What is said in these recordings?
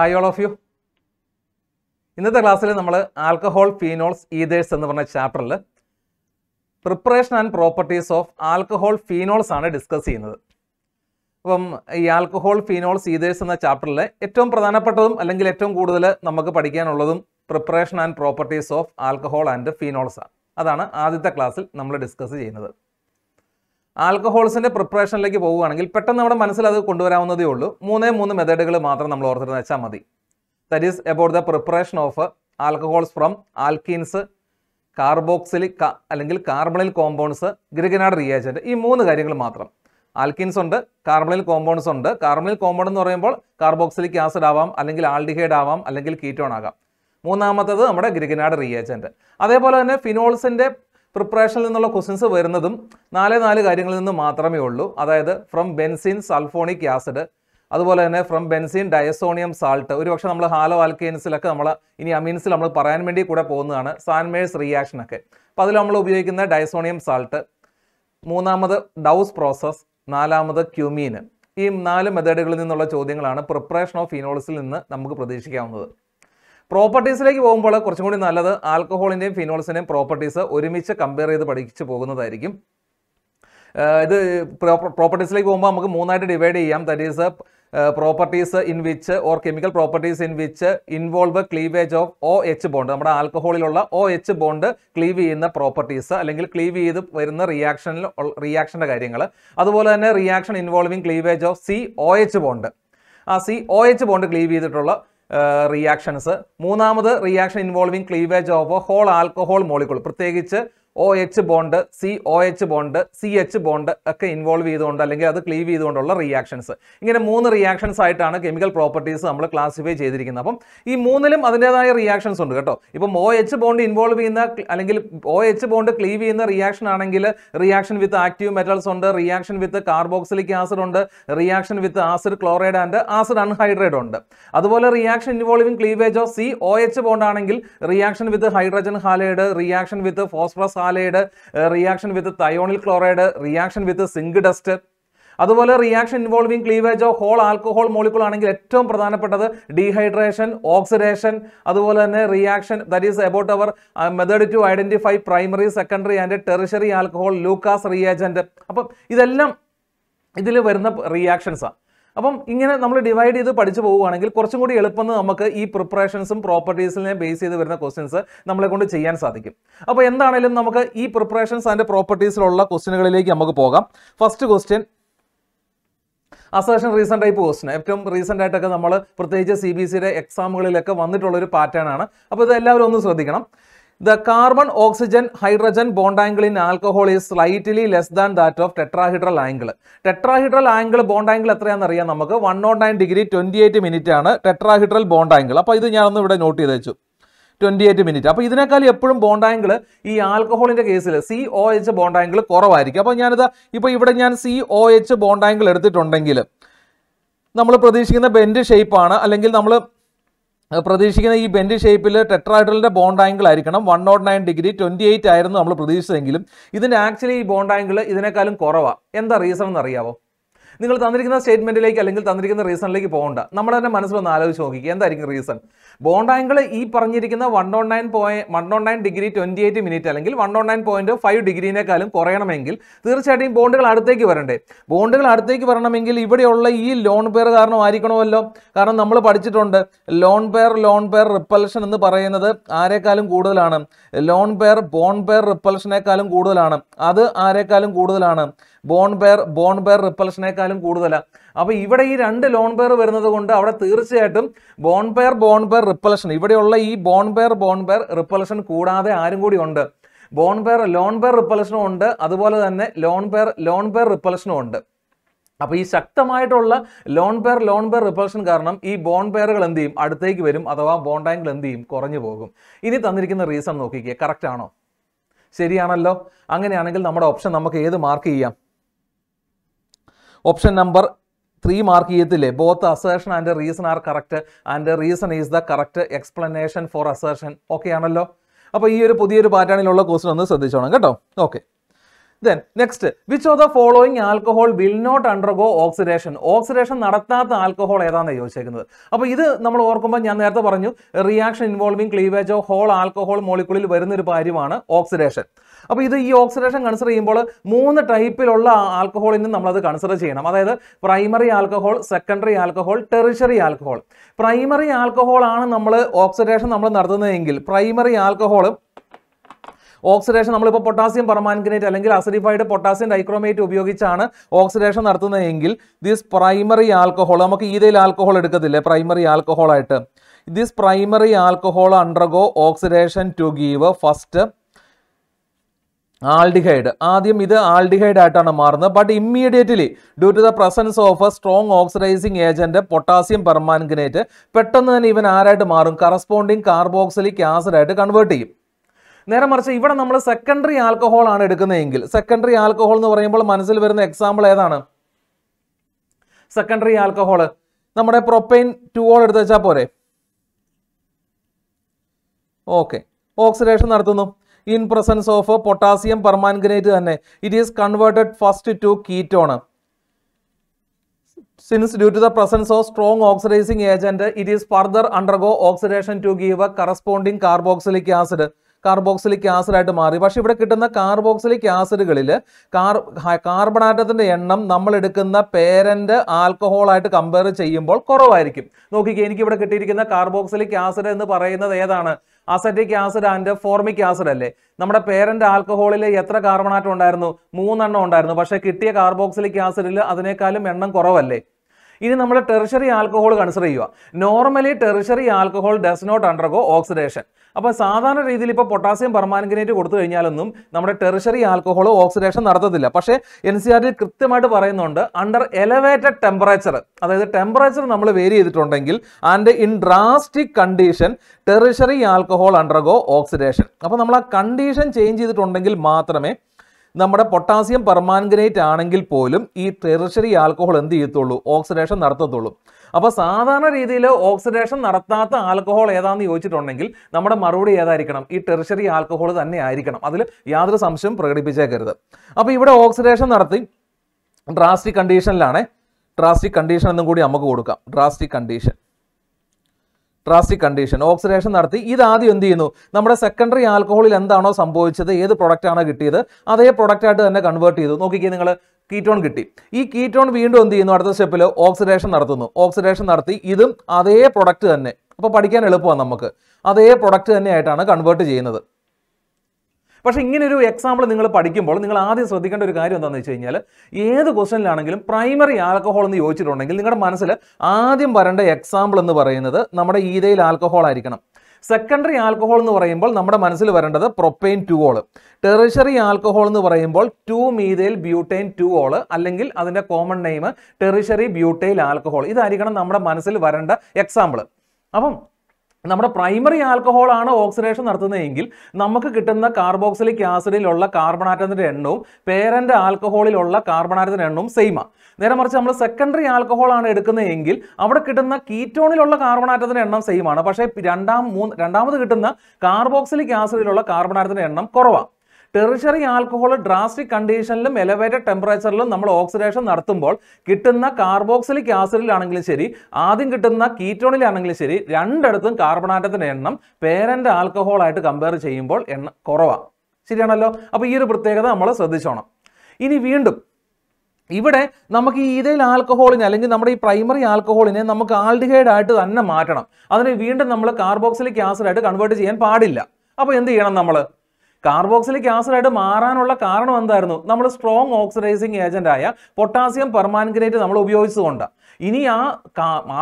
Hi all of U ഇന്നത്തെ ക്ലാസ്സിൽ നമ്മൾ ആൽക്കഹോൾ ഫീനോൾസ് ഈതേഴ്സ് എന്ന് പറഞ്ഞ ചാപ്റ്ററിൽ preparation and properties of alcohol phenols ആണ് ഡിസ്കസ് ചെയ്യുന്നത് അപ്പം ഈ ആൽക്കഹോൾ ഫീനോൾസ് ഈതേഴ്സ് എന്ന ചാപ്റ്ററിലെ ഏറ്റവും പ്രധാനപ്പെട്ടതും അല്ലെങ്കിൽ ഏറ്റവും കൂടുതൽ നമുക്ക് പഠിക്കാനുള്ളതും preparation and properties of alcohol and phenols ആണ് അതാണ് ആദ്യത്തെ ക്ലാസ്സിൽ നമ്മൾ ഡിസ്കസ് ചെയ്യുന്നത് ആൽക്കഹോൾസിൻ്റെ പ്രിപ്പറേഷനിലേക്ക് പോവുകയാണെങ്കിൽ പെട്ടെന്ന് നമ്മുടെ മനസ്സിൽ അത് കൊണ്ടുവരാവുന്നതേ ഉള്ളൂ മൂന്നേ മൂന്ന് മെത്തേഡുകൾ മാത്രം നമ്മൾ ഓർത്തിട്ട് വെച്ചാൽ മതി that is about the preparation of alcohols from alkenes carboxylic അല്ലെങ്കിൽ കാർബണിൽ കോമ്പൗണ്ട്സ് ഗ്രിഗനാഡ് റിയാജൻറ്റ് ഈ മൂന്ന് കാര്യങ്ങൾ മാത്രം ആൽക്കിൻസ് ഉണ്ട് കാർബണിൽ കോമ്പൗണ്ട്സ് ഉണ്ട് കാർബണിൽ കോമ്പൗണ്ട് എന്ന് പറയുമ്പോൾ കാർബോക്സിലിക് ആസിഡ് ആവാം അല്ലെങ്കിൽ ആൾഡിഹൈഡ് ആവാം അല്ലെങ്കിൽ കീറ്റോൺ ആകാം മൂന്നാമത്തത് നമ്മുടെ ഗ്രിഗനാഡ് റിയേജൻറ്റ് അതേപോലെ തന്നെ ഫിനോൾസിൻ്റെ പ്രിപ്പറേഷനിൽ നിന്നുള്ള ക്വസ്റ്റ്യൻസ് വരുന്നതും നാല് നാല് കാര്യങ്ങളിൽ നിന്ന് മാത്രമേ ഉള്ളൂ അതായത് ഫ്രം ബെൻസിൻ സൾഫോണിക് ആസിഡ് അതുപോലെ തന്നെ ഫ്രം ബെൻസിൻ ഡയസോണിയം സാൾട്ട് ഒരുപക്ഷെ നമ്മൾ ഹാലോ ആൽക്കെയിൻസിലൊക്കെ നമ്മൾ ഇനി അമീൻസിൽ നമ്മൾ പറയാൻ വേണ്ടി കൂടെ പോകുന്നതാണ് സാൻമേഴ്സ് റിയാക്ഷനൊക്കെ അപ്പോൾ അതിൽ നമ്മൾ ഉപയോഗിക്കുന്ന ഡയസോണിയം സാൾട്ട് മൂന്നാമത് ഡൗസ് പ്രോസസ് നാലാമത് ക്യുമീൻ ഈ നാല് മെത്തേഡുകളിൽ നിന്നുള്ള ചോദ്യങ്ങളാണ് പ്രിപ്പറേഷൻ ഓഫ് ഫിനോൾസിൽ നിന്ന് നമുക്ക് പ്രതീക്ഷിക്കാവുന്നത് പ്രോപ്പർട്ടീസിലേക്ക് പോകുമ്പോൾ കുറച്ചും കൂടി നല്ലത് ആൽക്കഹോളിൻ്റെയും ഫിനോൾസിൻ്റെയും പ്രോപ്പർട്ടീസ് ഒരുമിച്ച് കമ്പയർ ചെയ്ത് പഠിച്ചു പോകുന്നതായിരിക്കും ഇത് പ്രോപ്പർട്ടീസിലേക്ക് പോകുമ്പോൾ നമുക്ക് മൂന്നായിട്ട് ഡിവൈഡ് ചെയ്യാം that is properties in which or chemical properties in which involve cleavage of O H bond നമ്മുടെ ആൽക്കഹോളിലുള്ള ഒ എച്ച് ബോണ്ട് ക്ലീവ് ചെയ്യുന്ന പ്രോപ്പർട്ടീസ് അല്ലെങ്കിൽ ക്ലീവ് ചെയ്ത് വരുന്ന റിയാക്ഷനിൽ റിയാക്ഷൻ്റെ കാര്യങ്ങൾ അതുപോലെ തന്നെ reaction involving cleavage of C O H bond ആ C O H bond cleave ചെയ്തിട്ടുള്ള റിയാക്ഷൻസ് മൂന്നാമത് reaction involving cleavage of whole alcohol molecule പ്രത്യേകിച്ച് O H bond C O H bond C H bond ഒക്കെ involve ചെയ്തുകൊണ്ട് അല്ലെങ്കിൽ അത് Clive ചെയ്തുകൊണ്ടുള്ള reactions ഇങ്ങനെ മൂന്ന് റിയാക്ഷൻസ് ആയിട്ടാണ് കെമിക്കൽ പ്രോപ്പർട്ടീസ് നമ്മൾ ക്ലാസിഫൈ ചെയ്തിരിക്കുന്നത് അപ്പം ഈ മൂന്നിലും അതിൻ്റെതായ റിയാക്ഷൻസ് ഉണ്ട് കേട്ടോ ഇപ്പം ഒ എച്ച് ബോണ്ട് ഇൻവോൾവ് ചെയ്യുന്ന അല്ലെങ്കിൽ ഒ എച്ച് ബോണ്ട് ക്ലീവ് ചെയ്യുന്ന റിയാക്ഷൻ ആണെങ്കിൽ റിയാക്ഷൻ വിത്ത് ആക്റ്റീവ് മെറ്റൽസ് ഉണ്ട് റിയാക്ഷൻ വിത്ത് കാർബോക്സിലിക് ആസിഡ് ഉണ്ട് reaction with acid chloride and acid anhydride ഉണ്ട് അതുപോലെ reaction involving cleavage of C O H bond ആണെങ്കിൽ reaction with hydrogen halide reaction with phosphorus സാലയുടെ reaction with thionyl chloride reaction with zinc dust അതുപോലെ reaction involving cleavage of whole alcohol molecule ആണെങ്കിൽ ഏറ്റവും പ്രധാനപ്പെട്ടത് dehydration oxidation അതുപോലെ തന്നെ reaction that is about our method to identify primary secondary and tertiary alcohol Lucas reagent അപ്പം ഇതെല്ലാം ഇതിൽ വരുന്ന റിയാക്ഷൻസാണ് അപ്പം ഇങ്ങനെ നമ്മൾ ഡിവൈഡ് ചെയ്ത് പഠിച്ചു പോവുകയാണെങ്കിൽ കുറച്ചും കൂടി എളുപ്പം നമുക്ക് ഈ പ്രിപ്പറേഷൻസും പ്രോപ്പർട്ടീസിനെ ബേസ് ചെയ്ത് വരുന്ന ക്വസ്റ്റ്യൻസ് നമ്മളെ കൊണ്ട് ചെയ്യാൻ സാധിക്കും അപ്പോൾ എന്താണെങ്കിലും നമുക്ക് ഈ പ്രിപ്പറേഷൻസ് അതിൻ്റെ പ്രോപ്പർട്ടീസിലുള്ള ക്വസ്റ്റ്യനുകളിലേക്ക് നമുക്ക് പോകാം first question assertion reason type question ഏറ്റവും റീസെൻ്റ് ആയിട്ടൊക്കെ നമ്മൾ പ്രത്യേകിച്ച് സി ബി സിയുടെ എക്സാമുകളിലൊക്കെ വന്നിട്ടുള്ളൊരു പാറ്റേൺ ആണ് അപ്പോൾ ഇത് എല്ലാവരും ഒന്ന് ശ്രദ്ധിക്കണം the carbon oxygen hydrogen bond angle in alcohol is slightly less than that of tetrahedral angle Tetrahedral angle എത്രയാണെന്ന് അറിയാം നമുക്ക് one nought nine degree twenty eight minute ആണ് ടെട്രാഹിഡ്രൽ ബോണ്ട് ആംഗിൾ അപ്പോൾ ഇത് ഞാനൊന്ന് ഇവിടെ നോട്ട് ചെയ്ത് വെച്ചു ട്വന്റി എയ്റ്റ് മിനിറ്റ് അപ്പോൾ ഇതിനേക്കാൾ എപ്പോഴും ബോണ്ട് ആംഗിൾ ഈ ആൽക്കഹോളിൻ്റെ കേസിൽ C O H bond angle കുറവായിരിക്കും അപ്പോൾ ഞാനിത് ഇപ്പോൾ ഇവിടെ ഞാൻ C O H bond angle എടുത്തിട്ടുണ്ടെങ്കിൽ നമ്മൾ പ്രതീക്ഷിക്കുന്ന ബെൻഡ് ഷേപ്പാണ് അല്ലെങ്കിൽ നമ്മൾ പ്രതീക്ഷിക്കുന്ന ഈ ബെൻഡ് ഷേപ്പിൽ ടെട്രാഡലിൻ്റെ ബോണ്ട് ആംഗിൾ ആയിരിക്കണം one nought nine degree twenty eight ആയിരുന്നു നമ്മൾ പ്രതീക്ഷിച്ചതെങ്കിലും ഇതിൻ്റെ ആക്ച്വലി ഈ ബോണ്ട് ആംഗിൾ ഇതിനേക്കാളും കുറവാണ് എന്താ റീസൺ എന്നറിയാവോ നിങ്ങൾ തന്നിരിക്കുന്ന സ്റ്റേറ്റ്മെന്റിലേക്ക് അല്ലെങ്കിൽ തന്നിരിക്കുന്ന റീസണിലേക്ക് പോകണ്ട നമ്മൾ തന്നെ ഒന്ന് ആലോചിച്ച് നോക്കിക്കുക എന്തായിരിക്കും റീസൺ ബോണ്ട് ആംഗിൾ ഈ പറഞ്ഞിരിക്കുന്ന one o nine point one o nine degree twenty eight minute അല്ലെങ്കിൽ one o nine point five ഡിഗ്രീനേക്കാളും കുറയണമെങ്കിൽ തീർച്ചയായിട്ടും ബോണ്ടുകൾ അടുത്തേക്ക് വരണ്ടേ ബോണ്ടുകൾ അടുത്തേക്ക് വരണമെങ്കിൽ ഇവിടെയുള്ള ഈ ലോൺ പെയർ കാരണമായിരിക്കണമല്ലോ കാരണം നമ്മൾ പഠിച്ചിട്ടുണ്ട് lone pair lone pair repulsion എന്ന് പറയുന്നത് ആരെക്കാളും കൂടുതലാണ് ലോൺ പെയർ ബോൺ പെയർ റിപ്പൽഷനേക്കാളും കൂടുതലാണ് അത് ആരെക്കാളും കൂടുതലാണ് ബോൺ ബെയർ ബോൺ ബെയർ റിപ്പൽഷനേക്കാളും കൂടുതലാണ് അപ്പോൾ ഇവിടെ ഈ രണ്ട് ലോൺ ബെയർ വരുന്നത് കൊണ്ട് അവിടെ തീർച്ചയായിട്ടും bond pair bond pair repulsion ഇവിടെയുള്ള ഈ bond pair bond pair repulsion കൂടാതെ ആരും കൂടി ഉണ്ട് ബോൺ ബെയർ ലോൺ ബെയർ റിപ്പൽഷനും ഉണ്ട് അതുപോലെ തന്നെ ലോൺ ബെയർ ലോൺ ബെയർ റിപ്പൽഷനും ഉണ്ട് അപ്പോൾ ഈ ശക്തമായിട്ടുള്ള lone pair lone pair repulsion കാരണം ഈ ബോൺ ബെയറുകൾ എന്ത് ചെയ്യും അടുത്തേക്ക് വരും അഥവാ ബോണ്ടാങ്കിൾ എന്ത് ചെയ്യും കുറഞ്ഞു പോകും ഇനി തന്നിരിക്കുന്ന റീസൺ നോക്കിക്കുക കറക്റ്റ് ആണോ ശരിയാണല്ലോ അങ്ങനെയാണെങ്കിൽ നമ്മുടെ ഓപ്ഷൻ നമുക്ക് ഏത് മാർക്ക് ചെയ്യാം ഓപ്ഷൻ നമ്പർ ത്രീ മാർക്ക് ചെയ്യത്തില്ലേ both assertion and reason are correct and reason is the correct explanation for assertion okay ആണല്ലോ അപ്പോൾ ഈ ഒരു പുതിയൊരു പാറ്റേണിലുള്ള ക്വസ്റ്റൻ ഒന്ന് ശ്രദ്ധിച്ചോണം കേട്ടോ okay then next which of the following alcohol will not undergo oxidation oxidation നടത്താത്ത ആൽക്കഹോൾ ഏതാണെന്ന് ചോദിച്ചേക്കുന്നത് അപ്പോൾ ഇത് നമ്മൾ ഓർക്കുമ്പോൾ ഞാൻ നേരത്തെ പറഞ്ഞു reaction involving cleavage of whole alcohol മോളിക്കുളിൽ വരുന്നൊരു കാര്യമാണ് ഓക്സിഡേഷൻ അപ്പോൾ ഇത് ഈ ഓക്സിഡേഷൻ കൺസിഡർ ചെയ്യുമ്പോൾ മൂന്ന് ടൈപ്പിലുള്ള ആൽക്കഹോളിനും നമ്മളത് കൺസിഡർ ചെയ്യണം അതായത് primary alcohol secondary alcohol tertiary alcohol primary alcohol ആണ് നമ്മൾ ഓക്സിഡേഷൻ നമ്മൾ നടത്തുന്നതെങ്കിൽ പ്രൈമറി ആൽക്കഹോളും ഓക്സിഡേഷൻ നമ്മളിപ്പോൾ പൊട്ടാസ്യം പെർമാൻഗനേറ്റ് അല്ലെങ്കിൽ അസിഡിഫൈഡ് പൊട്ടാസ്യം ഡൈക്രോമേറ്റ് ഉപയോഗിച്ചാണ് ഓക്സിഡേഷൻ നടത്തുന്നതെങ്കിൽ ദിസ് പ്രൈമറി ആൽക്കഹോൾ നമുക്ക് ഈതയിൽ ആൽക്കഹോൾ എടുക്കത്തില്ലേ പ്രൈമറി ആൽക്കഹോൾ ആയിട്ട് this primary alcohol undergo oxidation to give first aldehyde ആദ്യം ഇത് ആൾഡിഹൈഡ് ആയിട്ടാണ് മാറുന്നത് but immediately due to the presence of a strong oxidising agent potassium permanganate പെട്ടെന്ന് തന്നെ ഇവൻ ആരായിട്ട് മാറും കറസ്പോണ്ടിങ് കാർബോക്സിലിക് ആസിഡ് ആയിട്ട് കൺവേർട്ട് ചെയ്യും നേരെ മറിച്ച് ഇവിടെ നമ്മൾ സെക്കൻഡറി ആൽക്കഹോൾ ആണ് എടുക്കുന്നതെങ്കിൽ സെക്കൻഡറി ആൽക്കഹോൾ എന്ന് പറയുമ്പോൾ മനസ്സിൽ വരുന്ന എക്സാമ്പിൾ ഏതാണ് സെക്കൻഡറി ആൽക്കഹോൾ നമ്മുടെ പ്രൊപ്പൈൻ ടു ഓൾ എടുത്ത് വെച്ചാൽ പോരെ ഓക്കെ ഓക്സിഡേഷൻ നടത്തുന്നു in presence of potassium permanganate തന്നെ it is converted first to ketone since due to the presence of strong oxidising agent it is further undergo oxidation to give corresponding carboxylic acid carboxylic ആസിഡായിട്ട് മാറി പക്ഷേ ഇവിടെ കിട്ടുന്ന carboxylic ആസിഡുകളിൽ carbon ആറ്റത്തിൻ്റെ എണ്ണം നമ്മൾ എടുക്കുന്ന parent ആൽക്കഹോളായിട്ട് compare ചെയ്യുമ്പോൾ കുറവായിരിക്കും നോക്കിക്കേ എനിക്ക് ഇവിടെ കിട്ടിയിരിക്കുന്ന കാർബോക്സിലിക് ആസിഡ് എന്ന് പറയുന്നത് ഏതാണ് acetic acid and formic acid അല്ലേ നമ്മുടെ പേരന്റ് ആൽക്കഹോളിൽ എത്ര കാർബണാറ്റം ഉണ്ടായിരുന്നു മൂന്നെണ്ണം ഉണ്ടായിരുന്നു പക്ഷേ കിട്ടിയ കാർബോക്സിലിക് ആസിഡിൽ അതിനേക്കാളും എണ്ണം കുറവല്ലേ ഇനി നമ്മൾ ടെറിഷറി ആൽക്കഹോൾ കൺസിഡർ ചെയ്യുക normally tertiary alcohol does not undergo oxidation അപ്പോൾ സാധാരണ രീതിയിൽ ഇപ്പോൾ പൊട്ടാസ്യം പെർമാനഗനേറ്റ് കൊടുത്തു കഴിഞ്ഞാലൊന്നും നമ്മുടെ ടെറിഷറി ആൽക്കഹോളോ ഓക്സിഡേഷൻ നടത്തത്തില്ല പക്ഷേ എൻ സി ആർ ടി കൃത്യമായിട്ട് പറയുന്നുണ്ട് അണ്ടർ എലവേറ്റഡ് ടെമ്പറേച്ചർ അതായത് ടെമ്പറേച്ചർ നമ്മൾ വേരി ചെയ്തിട്ടുണ്ടെങ്കിൽ and in drastic condition tertiary alcohol undergo oxidation അപ്പോൾ നമ്മൾ ആ കണ്ടീഷൻ ചേഞ്ച് ചെയ്തിട്ടുണ്ടെങ്കിൽ മാത്രമേ നമ്മുടെ പൊട്ടാസ്യം പെർമാൻഗനേറ്റ് ആണെങ്കിൽ പോലും ഈ ടെറിഷറി ആൽക്കഹോൾ എന്ത് ചെയ്യത്തുള്ളൂ ഓക്സിഡേഷൻ നടത്തത്തുള്ളൂ അപ്പോൾ സാധാരണ രീതിയിൽ ഓക്സിഡേഷൻ നടത്താത്ത ആൽക്കഹോൾ ഏതാണെന്ന് ചോദിച്ചിട്ടുണ്ടെങ്കിൽ നമ്മുടെ മറുപടി ഏതായിരിക്കണം ഈ ടെറിഷറി ആൽക്കഹോൾ തന്നെ ആയിരിക്കണം അതിൽ യാതൊരു സംശയം പ്രകടിപ്പിച്ചേക്കരുത് അപ്പോൾ ഇവിടെ ഓക്സിഡേഷൻ നടത്തി ഡ്രാസ്റ്റിക് കണ്ടീഷനിലാണ് ഡ്രാസ്റ്റിക് കണ്ടീഷൻ എന്നും കൂടി നമുക്ക് കൊടുക്കാം drastic condition drastic condition oxidation നടത്തി ആദ്യം എന്ത് ചെയ്യുന്നു നമ്മുടെ സെക്കൻഡറി ആൽക്കഹോളിൽ എന്താണോ സംഭവിച്ചത് ഏത് പ്രൊഡക്റ്റാണോ കിട്ടിയത് അതേ പ്രൊഡക്റ്റായിട്ട് തന്നെ കൺവേർട്ട് ചെയ്തു നോക്കിക്കേ നിങ്ങൾ കീറ്റോൺ കിട്ടി ഈ കീറ്റോൺ വീണ്ടും എന്ത് ചെയ്യുന്നു അടുത്ത സ്റ്റെപ്പിൽ ഓക്സിഡേഷൻ നടത്തുന്നു ഓക്സിഡേഷൻ നടത്തി ഇതും അതേ പ്രൊഡക്റ്റ് തന്നെ അപ്പോൾ പഠിക്കാൻ എളുപ്പമാണ് നമുക്ക് അതേ പ്രൊഡക്റ്റ് തന്നെയായിട്ടാണ് കൺവേർട്ട് ചെയ്യുന്നത് പക്ഷേ ഇങ്ങനെ ഒരു എക്സാമ്പിൾ നിങ്ങൾ പഠിക്കുമ്പോൾ നിങ്ങൾ ആദ്യം ശ്രദ്ധിക്കേണ്ട ഒരു കാര്യം എന്താണെന്ന് വെച്ച് കഴിഞ്ഞാൽ ഏത് ക്വസ്റ്റനിലാണെങ്കിലും പ്രൈമറി ആൽക്കഹോൾ എന്ന് ചോദിച്ചിട്ടുണ്ടെങ്കിൽ നിങ്ങളുടെ മനസ്സിൽ ആദ്യം വരേണ്ട എക്സാമ്പിൾ എന്ന് പറയുന്നത് നമ്മുടെ ഈതയിൽ ആൽക്കഹോൾ ആയിരിക്കണം സെക്കൻഡറി ആൽക്കഹോൾ എന്ന് പറയുമ്പോൾ നമ്മുടെ മനസ്സിൽ വരേണ്ടത് propane two ol tertiary alcohol എന്ന് പറയുമ്പോൾ ടു മീതയിൽ ബ്യൂട്ടൈൻ ടു അല്ലെങ്കിൽ അതിൻ്റെ common name tertiary butyl alcohol ഇതായിരിക്കണം നമ്മുടെ മനസ്സിൽ വരേണ്ട എക്സാമ്പിൾ അപ്പം നമ്മുടെ പ്രൈമറി ആൽക്കഹോൾ ആണ് ഓക്സിഡേഷൻ നടത്തുന്നതെങ്കിൽ നമുക്ക് കിട്ടുന്ന കാർബോക്സിലിക് ആസിഡിലുള്ള കാർബണാറ്റത്തിൻ്റെ എണ്ണവും പേരൻ്റ് ആൽക്കഹോളിലുള്ള കാർബണാറ്റത്തിൻ്റെ എണ്ണവും സെയിമാണ് നേരെ മറിച്ച് നമ്മൾ സെക്കൻഡറി ആൽക്കഹോൾ ആണ് എടുക്കുന്നതെങ്കിൽ അവിടെ കിട്ടുന്ന കീറ്റോണിലുള്ള കാർബൺ എണ്ണം സെയിം ആണ് പക്ഷേ രണ്ടാം മൂന്ന് രണ്ടാമത് കിട്ടുന്ന കാർബോക്സിലിക് ആസിഡിലുള്ള കാർബൺ എണ്ണം കുറവാണ് ടെറിഷറി ആൽക്കഹോൾ ഡ്രാസ്റ്റിക് കണ്ടീഷനിലും എലവേറ്റഡ് ടെമ്പറേച്ചറിലും നമ്മൾ ഓക്സിഡേഷൻ നടത്തുമ്പോൾ കിട്ടുന്ന കാർബോക്സിലിക് ആസിഡിലാണെങ്കിലും ശരി ആദ്യം കിട്ടുന്ന കീറ്റോണിലാണെങ്കിലും ശരി രണ്ടിടത്തും കാർബണാറ്റത്തിന്റെ എണ്ണം പേരൻ്റ് ആൽക്കഹോളായിട്ട് കമ്പയർ ചെയ്യുമ്പോൾ എണ്ണം കുറവാണ് ശരിയാണല്ലോ അപ്പോൾ ഈ ഒരു പ്രത്യേകത നമ്മൾ ശ്രദ്ധിച്ചോണം ഇനി വീണ്ടും ഇവിടെ നമുക്ക് ഈ ഈതയിൽ ആൽക്കഹോളിനെ അല്ലെങ്കിൽ നമ്മുടെ ഈ പ്രൈമറി ആൽക്കഹോളിനെ നമുക്ക് ആൽഡിഹൈഡ് ആയിട്ട് തന്നെ മാറ്റണം അതിനെ വീണ്ടും നമ്മൾ കാർബോക്സിലിക് ആസിഡായിട്ട് കൺവേർട്ട് ചെയ്യാൻ പാടില്ല അപ്പോൾ എന്ത് ചെയ്യണം നമ്മൾ കാർബോക്സിലിക് ആസിഡായിട്ട് മാറാനുള്ള കാരണം എന്തായിരുന്നു നമ്മൾ സ്ട്രോങ് ഓക്സിഡൈസിങ് ഏജന്റായ പൊട്ടാസ്യം പെർമാൻഗനേറ്റ് നമ്മൾ ഉപയോഗിച്ചുകൊണ്ട് ഇനി ആ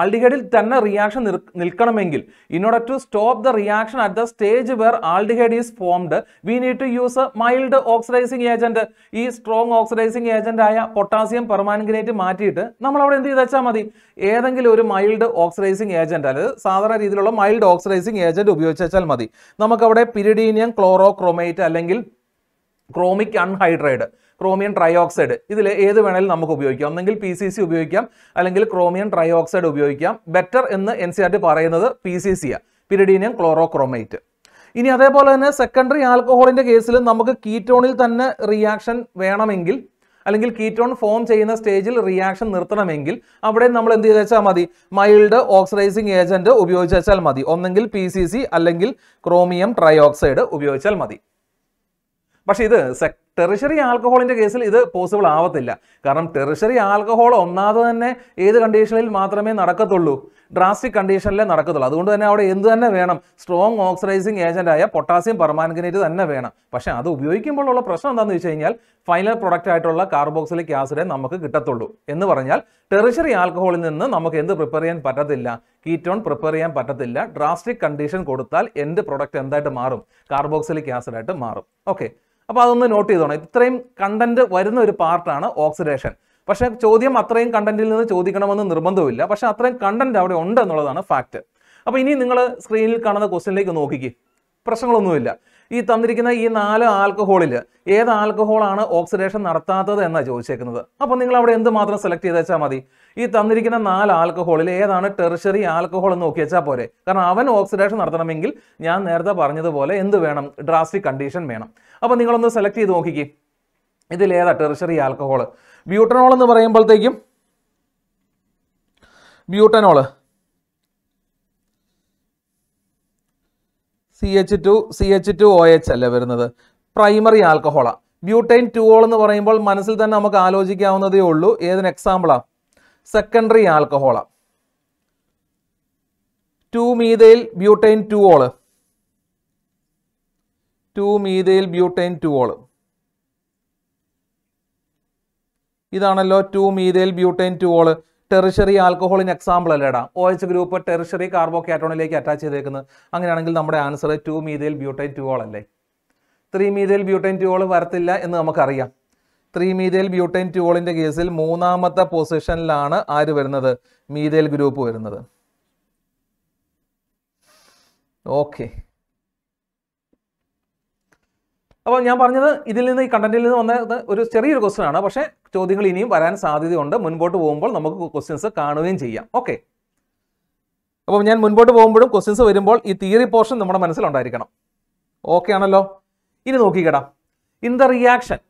ആൾഡിഹൈഡിൽ തന്നെ റിയാക്ഷൻ നിൽക്കണമെങ്കിൽ in order to stop the reaction at the stage where aldehyde is formed we need to use mild oxidising agent ഈ സ്ട്രോങ് ഓക്സിഡൈസിങ് ഏജന്റ് ആയ പൊട്ടാസ്യം പെർമാനഗ്രേറ്റ് മാറ്റിയിട്ട് നമ്മൾ അവിടെ എന്ത് ചെയ്ത് വെച്ചാൽ മതി ഏതെങ്കിലും ഒരു മൈൽഡ് ഓക്സിഡൈസിങ് ഏജന്റ് അതായത് സാധാരണ രീതിയിലുള്ള മൈൽഡ് ഓക്സിഡൈസിങ് ഏജന്റ് ഉപയോഗിച്ച് വെച്ചാൽ മതി നമുക്കവിടെ പിരിഡീനിയം ക്ലോറോക്രോമേറ്റ് അല്ലെങ്കിൽ ക്രോമിക് അൺഹൈഡ്രൈഡ് ക്രോമിയം ട്രയോക്സൈഡ് ഇതിൽ ഏത് വേണേലും നമുക്ക് ഉപയോഗിക്കാം ഒന്നെങ്കിൽ പി സി സി ഉപയോഗിക്കാം അല്ലെങ്കിൽ ക്രോമിയം ട്രയോക്സൈഡ് ഉപയോഗിക്കാം ബെറ്റർ എന്ന് എൻ സി ആർ ടി പറയുന്നത് പി സി ആ പിരിഡീനിയം ക്ലോറോക്രോമൈറ്റ് ഇനി അതേപോലെ തന്നെ സെക്കൻഡറി ആൽക്കഹോളിൻ്റെ കേസിൽ നമുക്ക് കീറ്റോണിൽ തന്നെ റിയാക്ഷൻ വേണമെങ്കിൽ അല്ലെങ്കിൽ കീറ്റോൺ ഫോം ചെയ്യുന്ന സ്റ്റേജിൽ റിയാക്ഷൻ നിർത്തണമെങ്കിൽ അവിടെ നമ്മൾ എന്ത് ചെയ്ത് വെച്ചാൽ മതി മൈൽഡ് ഓക്സിഡൈസിങ് ഏജന്റ് ഉപയോഗിച്ച് വെച്ചാൽ മതി ഒന്നെങ്കിൽ പി അല്ലെങ്കിൽ ക്രോമിയം ട്രയോക്സൈഡ് ഉപയോഗിച്ചാൽ മതി പക്ഷേ ഇത് ടെറിഷറി ആൽക്കഹോളിൻ്റെ കേസിൽ ഇത് പോസിബിൾ ആവത്തില്ല കാരണം ടെറിഷറി ആൽക്കഹോൾ ഒന്നാതെ തന്നെ ഏത് കണ്ടീഷനിൽ മാത്രമേ നടക്കത്തുള്ളൂ ഡ്രാസ്റ്റിക് കണ്ടീഷനിലെ നടക്കത്തുള്ളൂ അതുകൊണ്ട് തന്നെ അവിടെ എന്ത് തന്നെ വേണം സ്ട്രോങ് ഓക്സിഡൈസിങ് ആയ പൊട്ടാസ്യം പെർമാൻഗനേറ്റ് തന്നെ വേണം പക്ഷേ അത് ഉപയോഗിക്കുമ്പോഴുള്ള പ്രശ്നം എന്താണെന്ന് വെച്ച് കഴിഞ്ഞാൽ ഫൈനൽ പ്രൊഡക്റ്റ് ആയിട്ടുള്ള കാർബോക്സിലിക് ആസിഡേ നമുക്ക് കിട്ടത്തുള്ളൂ എന്ന് പറഞ്ഞാൽ ടെറിഷറി ആൽക്കഹോളിൽ നിന്ന് നമുക്ക് എന്ത് പ്രിപ്പയർ ചെയ്യാൻ പറ്റത്തില്ല കീറ്റോൺ പ്രിപ്പയർ ചെയ്യാൻ പറ്റത്തില്ല ഡ്രാസ്റ്റിക് കണ്ടീഷൻ കൊടുത്താൽ എൻ്റെ പ്രൊഡക്റ്റ് എന്തായിട്ട് മാറും കാർബോക്സിലിക് ആസിഡായിട്ട് മാറും ഓക്കെ അപ്പോൾ അതൊന്ന് നോട്ട് ചെയ്തോണം ഇത്രയും കണ്ടന്റ് വരുന്ന ഒരു പാർട്ടാണ് ഓക്സിഡേഷൻ പക്ഷേ ചോദ്യം അത്രയും കണ്ടന്റിൽ നിന്ന് ചോദിക്കണമെന്ന് നിർബന്ധമില്ല പക്ഷേ അത്രയും കണ്ടന്റ് അവിടെ ഉണ്ട് എന്നുള്ളതാണ് ഫാക്റ്റ് അപ്പോൾ ഇനി നിങ്ങൾ സ്ക്രീനിൽ കാണുന്ന ക്വസ്റ്റ്യനിലേക്ക് നോക്കിക്ക് പ്രശ്നങ്ങളൊന്നുമില്ല ഈ തന്നിരിക്കുന്ന ഈ നാല് ആൽക്കഹോളിൽ ഏത് ആൽക്കഹോളാണ് ഓക്സിഡേഷൻ നടത്താത്തത് എന്നാണ് ചോദിച്ചേക്കുന്നത് അപ്പോൾ നിങ്ങൾ അവിടെ എന്ത് മാത്രം സെലക്ട് ചെയ്ത് വെച്ചാൽ മതി ഈ തന്നിരിക്കുന്ന നാല് ആൽക്കഹോളിൽ ഏതാണ് ടെറിഷറി ആൽക്കഹോൾ എന്ന് നോക്കി വെച്ചാൽ പോരെ കാരണം അവൻ ഓക്സിഡേഷൻ നടത്തണമെങ്കിൽ ഞാൻ നേരത്തെ പറഞ്ഞതുപോലെ എന്ത് വേണം ഡ്രാസ്റ്റിക് കണ്ടീഷൻ വേണം അപ്പോൾ നിങ്ങളൊന്ന് സെലക്ട് ചെയ്ത് നോക്കിക്കേ ഇതിലേതാ ടെറിഷറി ആൽക്കഹോൾ ബ്യൂട്ടനോൾ എന്ന് പറയുമ്പോഴത്തേക്കും butanol C H two C H two O H അല്ലേ വരുന്നത് പ്രൈമറി ആൽക്കഹോളാണ് ബ്യൂട്ടൈൻ ടു ഓൾ എന്ന് പറയുമ്പോൾ മനസ്സിൽ തന്നെ നമുക്ക് ആലോചിക്കാവുന്നതേ ഉള്ളൂ ഏതിന് എക്സാമ്പിളാണ് സെക്കൻഡറി ആൽക്കഹോളാണ് two methyl butane two ol two methyl butane two ol ഇതാണല്ലോ two methyl butane two ol tertiary ആൽക്കഹോളിന് എക്സാമ്പിൾ അല്ലേടാ ഒ എച്ച് ഗ്രൂപ്പ് ടെറിഷറി കാർബോ കാറ്റോണിലേക്ക് അറ്റാച്ച് ചെയ്തേക്കുന്നത് അങ്ങനെയാണെങ്കിൽ നമ്മുടെ answer two methyl butane two ol അല്ലേ ത്രീ മീതയിൽ ബ്യൂട്ടൈൻ ടു ഓൾ വരത്തില്ല എന്ന് നമുക്കറിയാം ത്രീ മീതേൽ ബ്യൂട്ടൈൻ ട്യൂളിന്റെ കേസിൽ മൂന്നാമത്തെ പൊസിഷനിലാണ് ആര് വരുന്നത് മീതേൽ ഗ്രൂപ്പ് വരുന്നത് ഓക്കെ അപ്പോൾ ഞാൻ പറഞ്ഞത് ഇതിൽ നിന്ന് ഈ കണ്ടന്റിൽ നിന്ന് വന്നത് ഒരു ചെറിയൊരു ക്വസ്റ്റ്യൻ ആണ് പക്ഷേ ചോദ്യങ്ങൾ ഇനിയും വരാൻ സാധ്യതയുണ്ട് മുൻപോട്ട് പോകുമ്പോൾ നമുക്ക് ക്വസ്റ്റ്യൻസ് കാണുകയും ചെയ്യാം ഓക്കെ അപ്പോൾ ഞാൻ മുൻപോട്ട് പോകുമ്പോഴും ക്വസ്റ്റ്യൻസ് വരുമ്പോൾ ഈ തിയറി പോർഷൻ നമ്മുടെ മനസ്സിലുണ്ടായിരിക്കണം ഓക്കെ ആണല്ലോ ഇനി നോക്കിക്കടാം in the reaction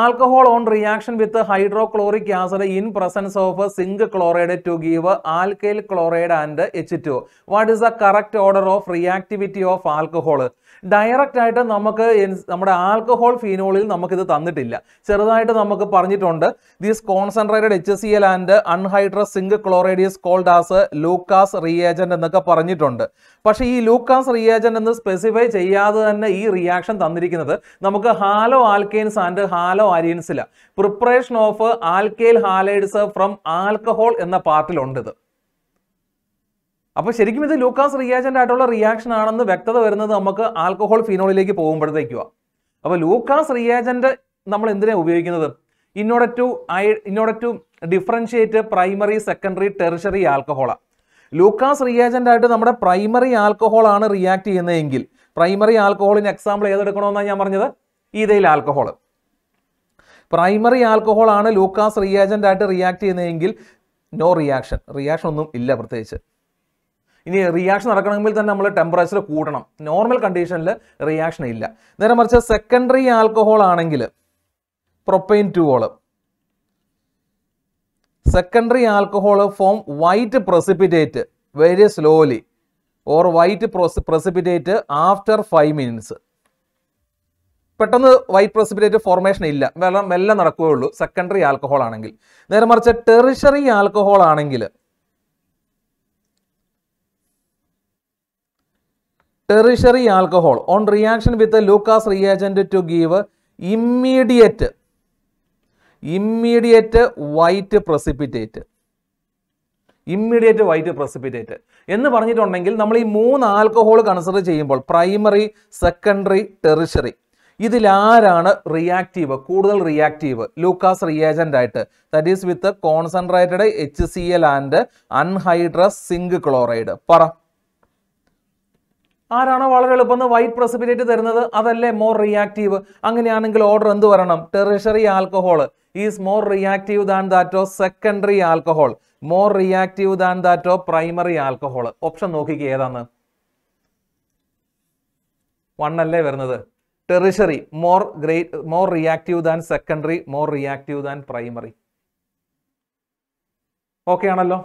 alcohol on reaction with hydrochloric acid in presence of zinc chloride to give alkyl chloride and H two what is the correct order of reactivity of alcohol direct ആയിട്ട് നമുക്ക് നമ്മുടെ alcohol ഫീനോളിൽ നമുക്കിത് തന്നിട്ടില്ല ചെറുതായിട്ട് നമുക്ക് പറഞ്ഞിട്ടുണ്ട് these concentrated H C L and anhydrous zinc chloride is called as Lucas reagent എന്നൊക്കെ പറഞ്ഞിട്ടുണ്ട് പക്ഷേ ഈ ലൂക്കാസ് റിയേജന്റ് എന്ന് സ്പെസിഫൈ ചെയ്യാതെ തന്നെ ഈ റിയാക്ഷൻ തന്നിരിക്കുന്നത് നമുക്ക് ഹാലോ ആൽക്കെയിൻസ് ആൻഡ് ഹാലോ അരിയൻസിലാണ് preparation of alkyl halides from alcohol എന്ന പാർട്ടിലുണ്ട് ഇത് അപ്പോൾ ശരിക്കും ഇത് ലൂക്കാസ് റിയാക്ഷൻ്റെ ആയിട്ടുള്ള റിയാക്ഷൻ ആണെന്ന് വ്യക്തത വരുന്നത് നമുക്ക് ആൽക്കഹോൾ ഫിനോളിലേക്ക് പോകുമ്പോഴത്തേക്കുമാണ് അപ്പോൾ ലൂക്കാസ് റിയാജൻ്റ് നമ്മൾ എന്തിനാണ് ഉപയോഗിക്കുന്നത് in order to I in order to differentiate primary secondary tertiary ആൽക്കഹോളാണ് ലൂക്കാസ് റിയാജൻ്റ് ആയിട്ട് നമ്മുടെ പ്രൈമറി ആൽക്കഹോളാണ് റിയാക്ട് ചെയ്യുന്നതെങ്കിൽ പ്രൈമറി ആൽക്കഹോളിന് എക്സാമ്പിൾ ഏതെടുക്കണമെന്നാണ് ഞാൻ പറഞ്ഞത് ഈതയിൽ ആൽക്കഹോൾ പ്രൈമറി ആൽക്കഹോളാണ് ലൂക്കാസ് റിയാജൻ്റ് ആയിട്ട് റിയാക്ട് ചെയ്യുന്നതെങ്കിൽ നോ റിയാക്ഷൻ റിയാക്ഷൻ ഒന്നും ഇല്ല പ്രത്യേകിച്ച് ഇനി റിയാക്ഷൻ നടക്കണമെങ്കിൽ തന്നെ നമ്മൾ ടെമ്പറേച്ചർ കൂടണം നോർമൽ കണ്ടീഷനിൽ റിയാക്ഷൻ ഇല്ല നേരെ മറിച്ച് സെക്കൻഡറി ആൽക്കഹോൾ ആണെങ്കിൽ propane two ol secondary alcohol form white precipitate very slowly or white precipitate after five minutes പെട്ടെന്ന് വൈറ്റ് പ്രസിപ്പിറ്റേറ്റ് ഫോർമേഷൻ ഇല്ല വെള്ളം മെല്ലെ നടക്കുകയുള്ളൂ സെക്കൻഡറി ആൽക്കഹോൾ ആണെങ്കിൽ നേരെ മറിച്ച് ടെറിഷറി ആൽക്കഹോൾ ആണെങ്കിൽ tertiary alcohol on reaction with Lucas reagent to give immediate immediate white precipitate immediate white precipitate എന്ന് പറഞ്ഞിട്ടുണ്ടെങ്കിൽ നമ്മൾ ഈ മൂന്ന് ആൽക്കഹോൾ കൺസിഡർ ചെയ്യുമ്പോൾ പ്രൈമറി സെക്കൻഡറി ടെറിഷറി ഇതിലാരാണ് റിയാക്റ്റീവ് കൂടുതൽ റിയാക്റ്റീവ് ലൂക്കാസ് റിയാജൻ്റ് ആയിട്ട് that is with concentrated H C L and anhydrous zinc chloride പറ ആരാണോ വളരെ എളുപ്പം വൈറ്റ് പ്രസിപ്പിറ്റേറ്റ് തരുന്നത് അതല്ലേ മോർ റിയാക്റ്റീവ് അങ്ങനെയാണെങ്കിൽ ഓർഡർ എന്ത് വരണം tertiary alcohol is more reactive than that of secondary alcohol more reactive than that of primary alcohol option നോക്കിക്ക് ഏതാണ് വൺ അല്ലേ വരുന്നത് tertiary more great more reactive than secondary more reactive than primary okay ആണല്ലോ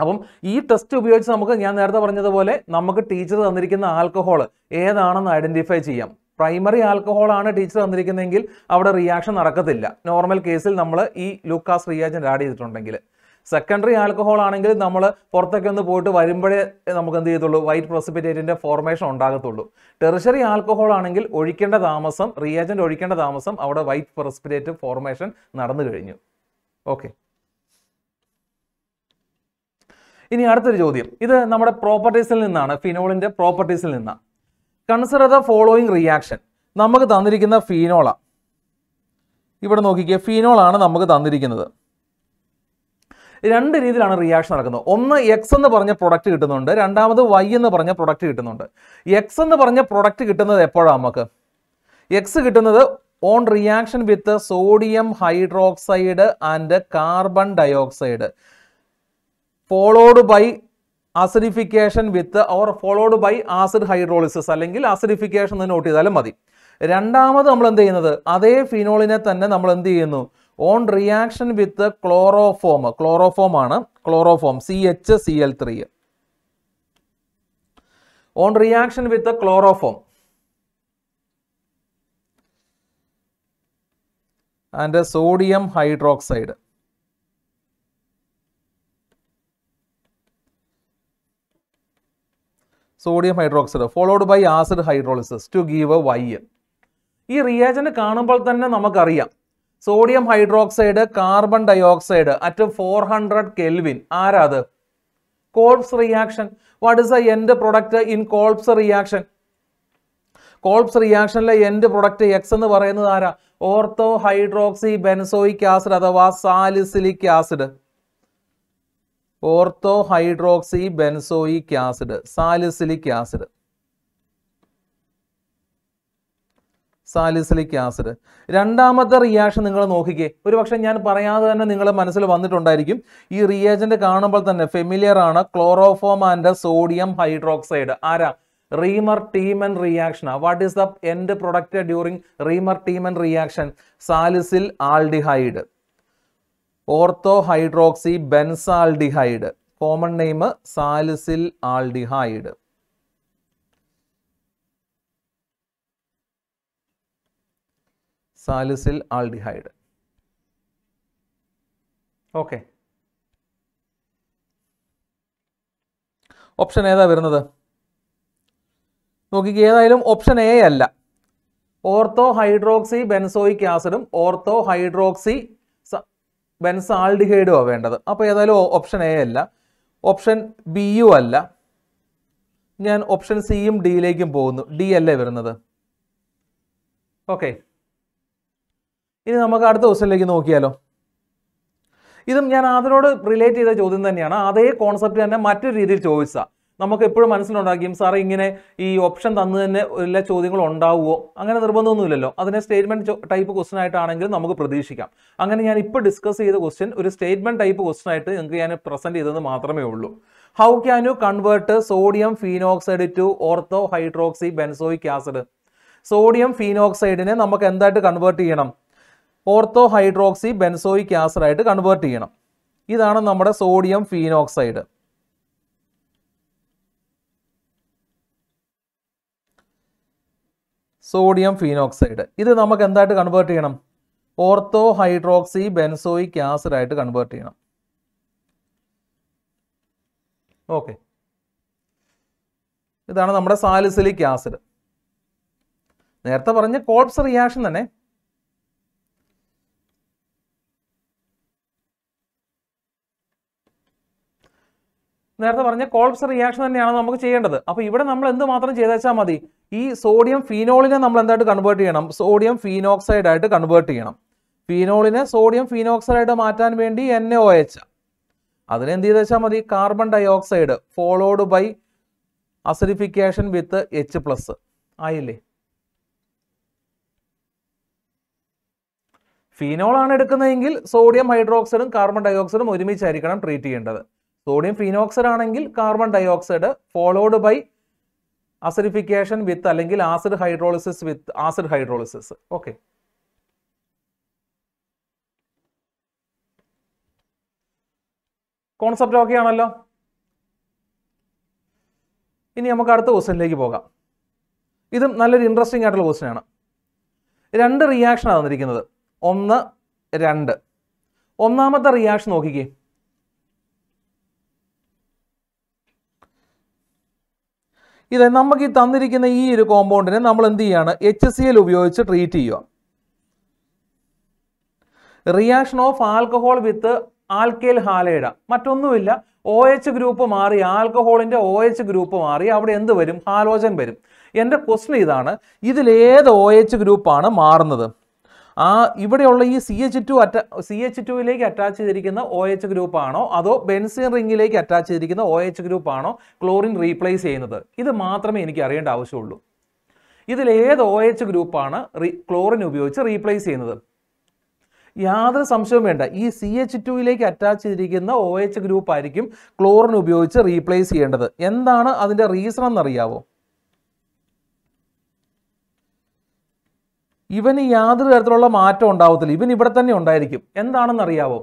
അപ്പം ഈ test ഉപയോഗിച്ച് നമുക്ക് ഞാൻ നേരത്തെ പറഞ്ഞതുപോലെ നമുക്ക് ടീച്ചർ തന്നിരിക്കുന്ന ആൽക്കഹോൾ ഏതാണെന്ന് ഐഡന്റിഫൈ ചെയ്യാം പ്രൈമറി ആൽക്കഹോൾ ആണ് ടീച്ചർ തന്നിരിക്കുന്നതെങ്കിൽ അവിടെ റിയാക്ഷൻ നടക്കത്തില്ല നോർമൽ കേസിൽ നമ്മൾ ഈ ലൂക്കാസ് റിയാക്ഷൻ ആഡ് ചെയ്തിട്ടുണ്ടെങ്കിൽ സെക്കൻഡറി ആൽക്കഹോൾ ആണെങ്കിൽ നമ്മൾ പുറത്തൊക്കെ ഒന്ന് പോയിട്ട് വരുമ്പോഴേ നമുക്ക് എന്ത് ചെയ്യത്തുള്ളൂ വൈറ്റ് പ്രസിപ്പിറ്റേറ്റിൻ്റെ ഫോർമേഷൻ ഉണ്ടാകത്തുള്ളൂ ടെറിഷറി ആൽക്കഹോൾ ആണെങ്കിൽ ഒഴിക്കേണ്ട താമസം റിയാജൻ്റ് ഒഴിക്കേണ്ട താമസം അവിടെ വൈറ്റ് പ്രസിപ്പിറ്റേറ്റ് ഫോർമേഷൻ നടന്നു കഴിഞ്ഞു ഓക്കെ ഇനി അടുത്തൊരു ചോദ്യം ഇത് നമ്മുടെ പ്രോപ്പർട്ടീസിൽ നിന്നാണ് ഫിനോളിന്റെ പ്രോപ്പർട്ടീസിൽ നിന്നാണ് കൺസിഡർ ദ ഫോളോയിങ് റിയാക്ഷൻ നമുക്ക് തന്നിരിക്കുന്ന ഫീനോളാണ് ഇവിടെ നോക്കിക്കുക ആണ് നമുക്ക് തന്നിരിക്കുന്നത് രണ്ട് രീതിയിലാണ് റിയാക്ഷൻ നടക്കുന്നത് ഒന്ന് എക്സ് എന്ന് പറഞ്ഞ പ്രൊഡക്റ്റ് കിട്ടുന്നുണ്ട് രണ്ടാമത് വൈ എന്ന് പറഞ്ഞ പ്രൊഡക്റ്റ് കിട്ടുന്നുണ്ട് എക്സ് എന്ന് പറഞ്ഞ പ്രൊഡക്റ്റ് കിട്ടുന്നത് എപ്പോഴാണ് നമുക്ക് എക്സ് കിട്ടുന്നത് on reaction with sodium hydroxide and carbon dioxide followed by acidification with or followed by acid hydrolysis അല്ലെങ്കിൽ ആസിഡിഫിക്കേഷൻ എന്ന് നോട്ട് ചെയ്താലും മതി രണ്ടാമത് നമ്മൾ എന്ത് ചെയ്യുന്നത് അതേ ഫിനോളിനെ തന്നെ നമ്മൾ എന്ത് ചെയ്യുന്നു on reaction with chloroform chloroform ആണ് chloroform C H C L three on reaction with chloroform and sodium hydroxide sodium hydroxide followed by acid hydrolysis to give Y ഈ റിയാജന്റ് കാണുമ്പോൾ തന്നെ നമുക്കറിയാം sodium hydroxide carbon dioxide at four hundred kelvin ആരാത് Kolbe's reaction what is the end product in Kolbe's reaction Kolbe's റിയാക്ഷനിലെ end product X എന്ന് പറയുന്നത് ആരാ ortho hydroxy benzoic acid അഥവാ salicylic acid ortho hydroxy benzoic acid salicylic acid salicylic acid രണ്ടാമത്തെ reaction നിങ്ങൾ നോക്കിക്കേ ഒരുപക്ഷെ ഞാൻ പറയാതെ തന്നെ നിങ്ങളെ മനസ്സിൽ വന്നിട്ടുണ്ടായിരിക്കും ഈ റിയേജന്റ് കാണുമ്പോൾ തന്നെ ഫെമിലിയർ ആണ് ക്ലോറോഫോം ആൻഡ് സോഡിയം ഹൈഡ്രോക്സൈഡ് ആരാ Reimer Tiemann reaction what is the end product during Reimer Tiemann reaction salicyl aldehyde ortho hydroxy benzaldehyde common name salicyl aldehyde salicyl aldehyde okay option ഏതാ വരുന്നത് നോക്കിക്കുക ഏതായാലും option A അല്ല ortho hydroxy benzoic ആസിഡും ortho hydroxy ബെൻസാൾഡിഹൈഡോ വേണ്ടത് അപ്പോൾ ഏതായാലും ഓപ്ഷൻ എ അല്ല ഓപ്ഷൻ ബിയു അല്ല ഞാൻ ഓപ്ഷൻ സിയും ഡിയിലേക്കും പോകുന്നു ഡി അല്ലേ വരുന്നത് ഓക്കെ ഇനി നമുക്ക് അടുത്ത ദിവസത്തിലേക്ക് നോക്കിയാലോ ഇതും ഞാൻ അതിനോട് റിലേറ്റ് ചെയ്ത ചോദ്യം തന്നെയാണ് അതേ കോൺസെപ്റ്റ് തന്നെ മറ്റൊരു രീതിയിൽ ചോദിച്ചാൽ നമുക്ക് എപ്പോഴും മനസ്സിലുണ്ടാക്കിയും സാറേ ഇങ്ങനെ ഈ ഓപ്ഷൻ തന്നു തന്നെ എല്ലാ ചോദ്യങ്ങളും ഉണ്ടാവുമോ അങ്ങനെ നിർബന്ധമൊന്നുമില്ലല്ലോ അതിനെ സ്റ്റേറ്റ്മെന്റ് ടൈപ്പ് ക്വസ്റ്റൻ ആയിട്ടാണെങ്കിലും നമുക്ക് പ്രതീക്ഷിക്കാം അങ്ങനെ ഞാൻ ഇപ്പോൾ ഡിസ്കസ് ചെയ്ത ക്വസ്റ്റ്യൻ ഒരു സ്റ്റേറ്റ്മെന്റ് ടൈപ്പ് ക്വസ്റ്റൻ ആയിട്ട് നിങ്ങൾക്ക് ഞാൻ പ്രസന്റ് ചെയ്തത് മാത്രമേ ഉള്ളൂ how can you convert sodium phenoxide to ortho hydroxy benzoic acid sodium ഫീനോക്സൈഡിനെ നമുക്ക് എന്തായിട്ട് കൺവേർട്ട് ചെയ്യണം ഓർത്തോ ഹൈഡ്രോക്സി ബെൻസോയിക് ആസിഡ് ആയിട്ട് കൺവേർട്ട് ചെയ്യണം ഇതാണ് നമ്മുടെ സോഡിയം ഫീനോക്സൈഡ് സോഡിയം ഫീനോക്സൈഡ് ഇത് നമുക്ക് എന്തായിട്ട് കൺവേർട്ട് ചെയ്യണം ഓർത്തോ ഹൈഡ്രോക്സി ബെൻസോയിക് ആസിഡ് ആയിട്ട് കൺവേർട്ട് ചെയ്യണം ഓക്കെ ഇതാണ് നമ്മുടെ സാലിസിലിക് ആസിഡ് നേരത്തെ പറഞ്ഞ കോൾപ്സ് റിയാക്ഷൻ തന്നെ നേരത്തെ പറഞ്ഞ കോൾപ്സ് റിയാക്ഷൻ തന്നെയാണ് നമുക്ക് ചെയ്യേണ്ടത് അപ്പോൾ ഇവിടെ നമ്മൾ എന്ത് മാത്രം ചെയ്തേച്ചാൽ മതി ഈ സോഡിയം ഫീനോളിനെ നമ്മൾ എന്തായിട്ട് കൺവേർട്ട് ചെയ്യണം സോഡിയം ഫീനോക്സൈഡ് ആയിട്ട് കൺവേർട്ട് ചെയ്യണം ഫീനോളിനെ സോഡിയം ഫീനോക്സൈഡ് മാറ്റാൻ വേണ്ടി എൻ ഒ എച്ച് അതിനെന്ത് ചെയ്തേച്ചാൽ മതി carbon dioxide followed by acidification with H plus ആയില്ലേ ഫീനോളാണ് എടുക്കുന്നതെങ്കിൽ സോഡിയം ഹൈഡ്രോക്സൈഡും കാർബൺ ഡയോക്സൈഡും ഒരുമിച്ചായിരിക്കണം ട്രീറ്റ് ചെയ്യേണ്ടത് സോഡിയം ഫീനോക്സൈഡ് ആണെങ്കിൽ carbon dioxide followed by acidification with അല്ലെങ്കിൽ acid hydrolysis with acid hydrolysis okay concept okay ആണല്ലോ ഇനി നമുക്ക് അടുത്ത ക്വസ്റ്റ്യനിലേക്ക് പോകാം ഇതും നല്ലൊരു ഇൻട്രസ്റ്റിംഗ് ആയിട്ടുള്ള ക്വസ്റ്റ്യനാണ് രണ്ട് റിയാക്ഷനാണ് തന്നിരിക്കുന്നത് ഒന്ന് രണ്ട് ഒന്നാമത്തെ റിയാക്ഷൻ നോക്കിക്കേ ഇത് നമുക്ക് ഈ തന്നിരിക്കുന്ന ഈ ഒരു കോമ്പൗണ്ടിനെ നമ്മൾ എന്ത് ചെയ്യാണ് എച്ച് സി എൽ ഉപയോഗിച്ച് ട്രീറ്റ് ചെയ്യുക reaction of alcohol with alkyl halide മറ്റൊന്നുമില്ല ഒ എച്ച് ഗ്രൂപ്പ് മാറി ആൽക്കഹോളിന്റെ ഒ എച്ച് ഗ്രൂപ്പ് മാറി അവിടെ എന്ത് വരും ഹാലോജൻ വരും എൻ്റെ ക്വസ്റ്റൻ ഇതാണ് ഇതിലേത് ഒ എച്ച് ഗ്രൂപ്പാണ് മാറുന്നത് ആ ഇവിടെയുള്ള ഈ C H two at C H ടുവിലേക്ക് അറ്റാച്ച് ചെയ്തിരിക്കുന്ന ഒ എച്ച് ഗ്രൂപ്പ് ആണോ അതോ ബെൻസിൻ റിങ്ങിലേക്ക് അറ്റാച്ച് ചെയ്തിരിക്കുന്ന ഒ എച്ച് ഗ്രൂപ്പ് ആണോ ക്ലോറിൻ റീപ്ലേസ് ചെയ്യുന്നത് ഇത് മാത്രമേ എനിക്ക് അറിയേണ്ട ആവശ്യമുള്ളൂ ഇതിൽ ഏത് ഒ എച്ച് ഗ്രൂപ്പാണ് ക്ലോറിൻ ഉപയോഗിച്ച് റീപ്ലേസ് ചെയ്യുന്നത് യാതൊരു സംശയവും വേണ്ട ഈ സി എച്ച് ടുവിലേക്ക് അറ്റാച്ച് ചെയ്തിരിക്കുന്ന ഒ എച്ച് ഗ്രൂപ്പ് ആയിരിക്കും ക്ലോറിൻ ഉപയോഗിച്ച് റീപ്ലേസ് ചെയ്യേണ്ടത് എന്താണ് അതിൻ്റെ റീസൺ എന്നറിയാവോ ഇവന് യാതൊരു തരത്തിലുള്ള മാറ്റം ഉണ്ടാവത്തില്ല ഇവൻ ഇവിടെ തന്നെ ഉണ്ടായിരിക്കും എന്താണെന്ന് അറിയാവോ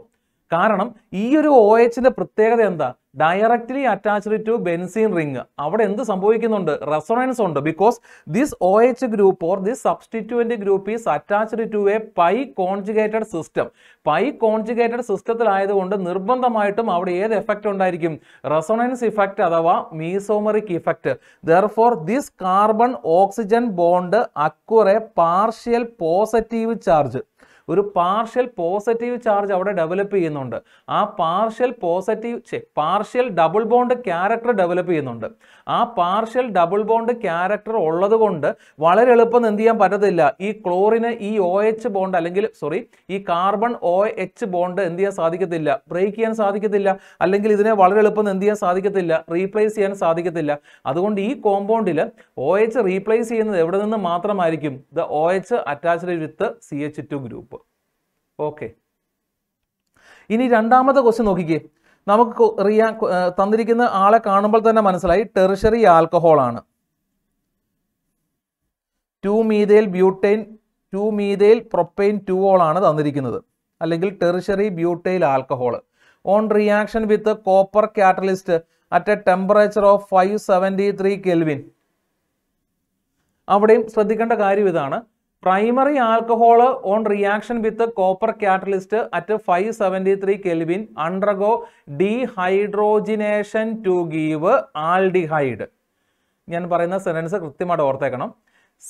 കാരണം ഈ ഒരു ഒ എച്ചിന്റെ പ്രത്യേകത എന്താ directly attached to benzene ring അവിടെ എന്ത് സംഭവിക്കുന്നുണ്ട് റെസൊണൻസ് ഉണ്ട് because this O H group or this substituent group is attached to a pi conjugated system pi conjugated സിസ്റ്റത്തിലായതുകൊണ്ട് നിർബന്ധമായിട്ടും അവിടെ ഏത് എഫക്റ്റ് ഉണ്ടായിരിക്കും റെസൊണൻസ് ഇഫക്റ്റ് അഥവാ mesomeric effect for this carbon oxygen bond occur partial positive charge ഒരു partial positive charge അവിടെ develop ചെയ്യുന്നുണ്ട് ആ partial positive partial double bond character develop ചെയ്യുന്നുണ്ട് ആ പാർഷ്യൽ ഡബിൾ ബോണ്ട് ക്യാരക്ടർ ഉള്ളത് കൊണ്ട് വളരെ എളുപ്പം എന്ത് ചെയ്യാൻ പറ്റത്തില്ല ഈ ക്ലോറിന് ഈ ഒ എച്ച് ബോണ്ട് അല്ലെങ്കിൽ സോറി ഈ കാർബൺ ഒ എച്ച് ബോണ്ട് എന്ത് ചെയ്യാൻ സാധിക്കത്തില്ല ബ്രേക്ക് ചെയ്യാൻ സാധിക്കത്തില്ല അല്ലെങ്കിൽ ഇതിനെ വളരെ എളുപ്പം എന്ത് ചെയ്യാൻ സാധിക്കത്തില്ല റീപ്ലേസ് ചെയ്യാൻ സാധിക്കത്തില്ല അതുകൊണ്ട് ഈ കോമ്പൗണ്ടിൽ ഒ എച്ച് റീപ്ലേസ് ചെയ്യുന്നത് എവിടെ നിന്ന് മാത്രമായിരിക്കും the O H attached with C H two group okay ഇനി രണ്ടാമത്തെ ക്വസ്റ്റ്യൻ നോക്കിക്കേ നമുക്ക് റിയാ തന്നിരിക്കുന്ന ആളെ കാണുമ്പോൾ തന്നെ മനസ്സിലായി ടെറിഷറി ആൽക്കഹോൾ ആണ് two methyl butane two methyl propane two ol ആണ് തന്നിരിക്കുന്നത് അല്ലെങ്കിൽ tertiary butyl alcohol on reaction with copper catalyst at a temperature of five seventy three kelvin അവിടെയും ശ്രദ്ധിക്കേണ്ട കാര്യം ഇതാണ് primary alcohol on reaction with copper catalyst at five seventy three kelvin undergo dehydrogenation to give aldehyde ഞാൻ പറയുന്ന sentence കൃത്യമായിട്ട് ഓർത്തേക്കണം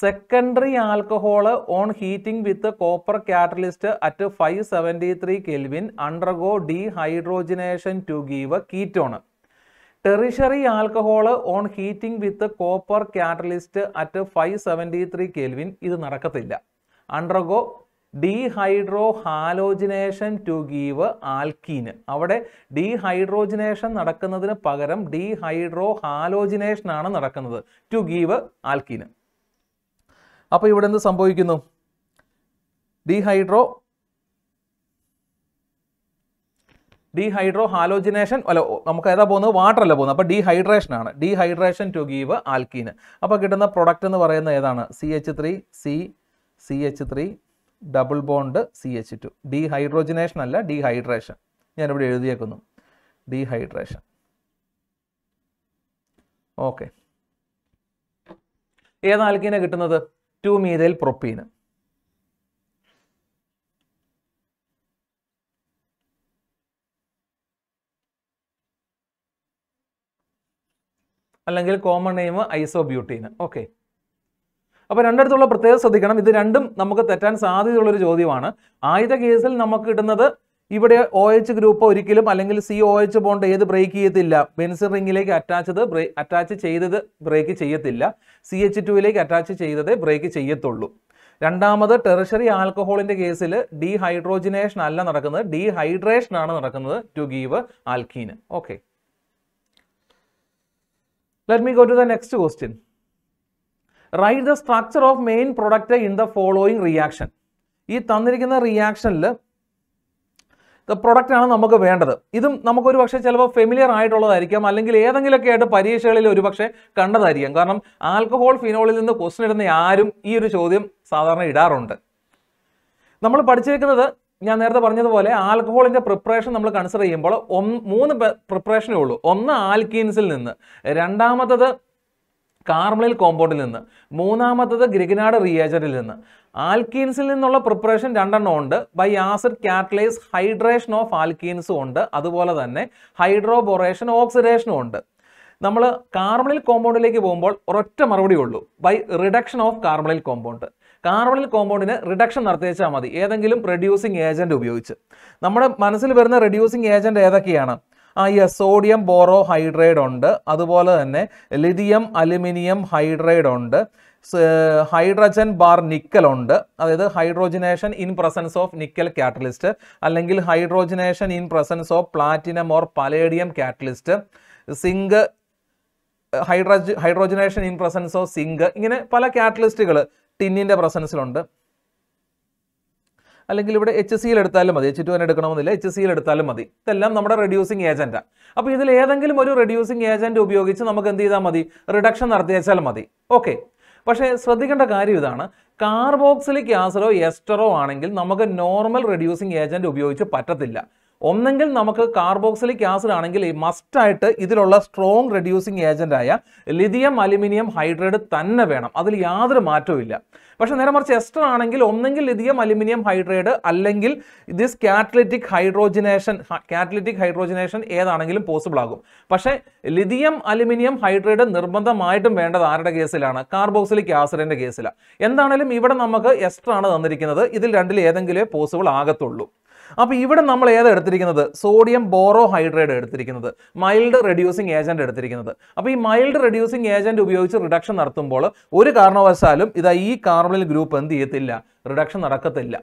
secondary alcohol on heating with copper catalyst at five seventy three kelvin undergo dehydrogenation to give ketone tertiary alcohol on heating with copper catalyst at five seventy three kelvin ഇത് നടക്കത്തില്ല undergo dehydrohalogenation to give alkene അവിടെ dehydrogenation നടക്കുന്നതിന് പകരം dehydro halogenation ആണ് നടക്കുന്നത് to give ആൽക്കീന് അപ്പോൾ ഇവിടെ എന്ത് സംഭവിക്കുന്നു ഡീഹൈഡ്രോ ഡീഹൈഡ്രോ ഹാലോജിനേഷൻ അല്ല നമുക്ക് ഏതാ പോകുന്നത് വാട്ടർ അല്ല പോകുന്നത് അപ്പോൾ ഡീഹൈഡ്രേഷൻ ആണ് ഡീഹൈഡ്രേഷൻ ടു ഗീവ് ആൽക്കീൻ അപ്പോൾ കിട്ടുന്ന പ്രൊഡക്റ്റ് എന്ന് പറയുന്നത് ഏതാണ് C H three C C H three double bond C H two dehydrogenation അല്ല ഡീഹൈഡ്രേഷൻ ഞാനിവിടെ എഴുതിയേക്കുന്നു ഡീഹൈഡ്രേഷൻ ഓക്കെ ഏത് ആൽക്കീന കിട്ടുന്നത് ടു മീതയിൽ പ്രൊപ്പീന് അല്ലെങ്കിൽ കോമൺ നെയിം ബ്യൂട്ടീന് ഓക്കെ അപ്പോൾ രണ്ടിടത്തുള്ള പ്രത്യേകത ശ്രദ്ധിക്കണം ഇത് രണ്ടും നമുക്ക് തെറ്റാൻ സാധ്യതയുള്ളൊരു ചോദ്യമാണ് ആദ്യത്തെ കേസിൽ നമുക്ക് കിട്ടുന്നത് ഇവിടെ ഒ എച്ച് ഗ്രൂപ്പ് ഒരിക്കലും അല്ലെങ്കിൽ സി ഒ എച്ച് ബോണ്ട് ഏത് ബ്രേക്ക് ചെയ്യത്തില്ല ബെൻസിൻ റിംഗിലേക്ക് അറ്റാച്ചത് അറ്റാച്ച് ചെയ്തത് ബ്രേക്ക് ചെയ്യത്തില്ല സി എച്ച് ടുവിലേക്ക് അറ്റാച്ച് ചെയ്തതേ ബ്രേക്ക് ചെയ്യത്തുള്ളൂ രണ്ടാമത് ടെറിഷറി ആൽക്കഹോളിന്റെ കേസിൽ ഡീഹൈഡ്രോജിനേഷൻ അല്ല നടക്കുന്നത് ഡീഹൈഡ്രേഷൻ ആണ് നടക്കുന്നത് to give alkene okay Let me go to the next question. Write the structure of main product in the following reaction. ഈ തന്നിരിക്കുന്ന റിയാക്ഷനിൽ ദ പ്രൊഡക്റ്റാണ് നമുക്ക് വേണ്ടത് ഇതും നമുക്കൊരു പക്ഷേ ചിലപ്പോൾ ഫെമിലിയർ ആയിട്ടുള്ളതായിരിക്കാം അല്ലെങ്കിൽ ഏതെങ്കിലുമൊക്കെ ആയിട്ട് പരീക്ഷകളിൽ ഒരു പക്ഷേ കണ്ടതായിരിക്കാം കാരണം ആൽക്കഹോൾ ഫിനോളിൽ നിന്ന് ക്വസ്റ്റൻ ഇടുന്ന ആരും ഈ ഒരു ചോദ്യം സാധാരണ ഇടാറുണ്ട് നമ്മൾ പഠിച്ചിരിക്കുന്നത് ഞാൻ നേരത്തെ പറഞ്ഞതുപോലെ ആൽക്കഹോളിന്റെ പ്രിപ്പറേഷൻ നമ്മൾ കൺസിഡർ ചെയ്യുമ്പോൾ മൂന്ന് പ്രിപ്പറേഷനേ ഉള്ളൂ ഒന്ന് ആൽക്കീൻസിൽ നിന്ന് രണ്ടാമത്തത് കാർമലിൽ കോമ്പൗണ്ടിൽ നിന്ന് മൂന്നാമത്തത് ഗ്രിഗനാട് റിയേജറിൽ നിന്ന് ആൽക്കീൻസിൽ നിന്നുള്ള പ്രിപ്പറേഷൻ രണ്ടെണ്ണം ഉണ്ട് by acid catalyse hydration of ആൽക്കീൻസും ഉണ്ട് അതുപോലെ തന്നെ ഹൈഡ്രോബൊറേഷൻ ഓക്സിഡേഷനും ഉണ്ട് നമ്മൾ കാർബണിൽ കോമ്പൗണ്ടിലേക്ക് പോകുമ്പോൾ ഒരൊറ്റ മറുപടി ഉള്ളൂ by reduction of carbonyl compound carbonyl കോമ്പൗണ്ടിന് റിഡക്ഷൻ നടത്തിച്ചാൽ മതി ഏതെങ്കിലും റെഡ്യൂസിങ് ഏജന്റ് ഉപയോഗിച്ച് നമ്മുടെ മനസ്സിൽ വരുന്ന റെഡ്യൂസിങ് ഏജന്റ് ഏതൊക്കെയാണ് ആ യെസ് സോഡിയം ബോറോ ഹൈഡ്രൈഡ് ഉണ്ട് അതുപോലെ തന്നെ ലിഥിയം അലുമിനിയം ഹൈഡ്രൈഡ് ഉണ്ട് ഹൈഡ്രജൻ ബാർ നിക്കൽ ഉണ്ട് അതായത് hydrogenation in presence of nickel catalyst അല്ലെങ്കിൽ hydrogenation in presence of platinum or palladium catalyst zinc hydrogen hydrogenation in presence of zinc ഇങ്ങനെ പല കാറ്റലിസ്റ്റുകൾ ടിന്നിൻ്റെ പ്രസൻസിലുണ്ട് അല്ലെങ്കിൽ ഇവിടെ എച്ച് സിയിൽ എടുത്താലും മതി എച്ച് ടു തന്നെ എടുക്കണമെന്നില്ല എച്ച് സിയിൽ എടുത്താലും മതി ഇതെല്ലാം നമ്മുടെ റെഡ്യൂസിങ് ഏജൻറ്റാണ് അപ്പോൾ ഇതിൽ ഏതെങ്കിലും ഒരു റെഡ്യൂസിങ് ഏജൻറ്റ് ഉപയോഗിച്ച് നമുക്ക് എന്ത് ചെയ്താൽ മതി റിഡക്ഷൻ നടത്തിയാൽ മതി ഓക്കെ പക്ഷേ ശ്രദ്ധിക്കേണ്ട കാര്യം ഇതാണ് കാർബോക്സിലിക് ആസിഡോ എസ്റ്ററോ ആണെങ്കിൽ നമുക്ക് നോർമൽ റെഡ്യൂസിങ് ഏജൻറ്റ് ഉപയോഗിച്ച് പറ്റത്തില്ല ഒന്നെങ്കിൽ നമുക്ക് കാർബോക്സിലിക് ആസിഡ് ആണെങ്കിൽ മസ്റ്റായിട്ട് ഇതിലുള്ള സ്ട്രോങ് റെഡ്യൂസിങ് ആയ ലിഥിയം അലുമിനിയം ഹൈഡ്രേറ്റ് തന്നെ വേണം അതിൽ യാതൊരു മാറ്റവും ഇല്ല പക്ഷെ നേരെ മറിച്ച് എസ്റ്റർ ആണെങ്കിൽ ഒന്നെങ്കിൽ ലിഥിയം അലുമിനിയം ഹൈഡ്രേഡ് അല്ലെങ്കിൽ this catalytic hydrogenation catalytic hydrogenation ഏതാണെങ്കിലും പോസിബിൾ ആകും പക്ഷേ ലിഥിയം അലുമിനിയം ഹൈഡ്രേഡ് നിർബന്ധമായിട്ടും വേണ്ടത് ആരുടെ കേസിലാണ് കാർബോക്സിലിക് ആസിഡിൻ്റെ കേസിലാണ് എന്താണേലും ഇവിടെ നമുക്ക് എസ്റ്റർ ആണ് തന്നിരിക്കുന്നത് ഇതിൽ രണ്ടിൽ ഏതെങ്കിലും പോസിബിൾ ആകത്തുള്ളൂ അപ്പോൾ ഇവിടെ നമ്മൾ ഏതാ എടുത്തിരിക്കുന്നത് സോഡിയം ബോറോ ഹൈഡ്രേറ്റ് എടുത്തിരിക്കുന്നത് മൈൽഡ് റെഡ്യൂസിങ് ഏജന്റ് എടുത്തിരിക്കുന്നത് അപ്പോൾ ഈ മൈൽഡ് റെഡ്യൂസിങ് ഏജന്റ് ഉപയോഗിച്ച് റിഡക്ഷൻ നടത്തുമ്പോൾ ഒരു കാരണവശാലും ഇതാ ഈ കാർബണിൽ ഗ്രൂപ്പ് എന്ത് ചെയ്യത്തില്ല റിഡക്ഷൻ നടക്കത്തില്ല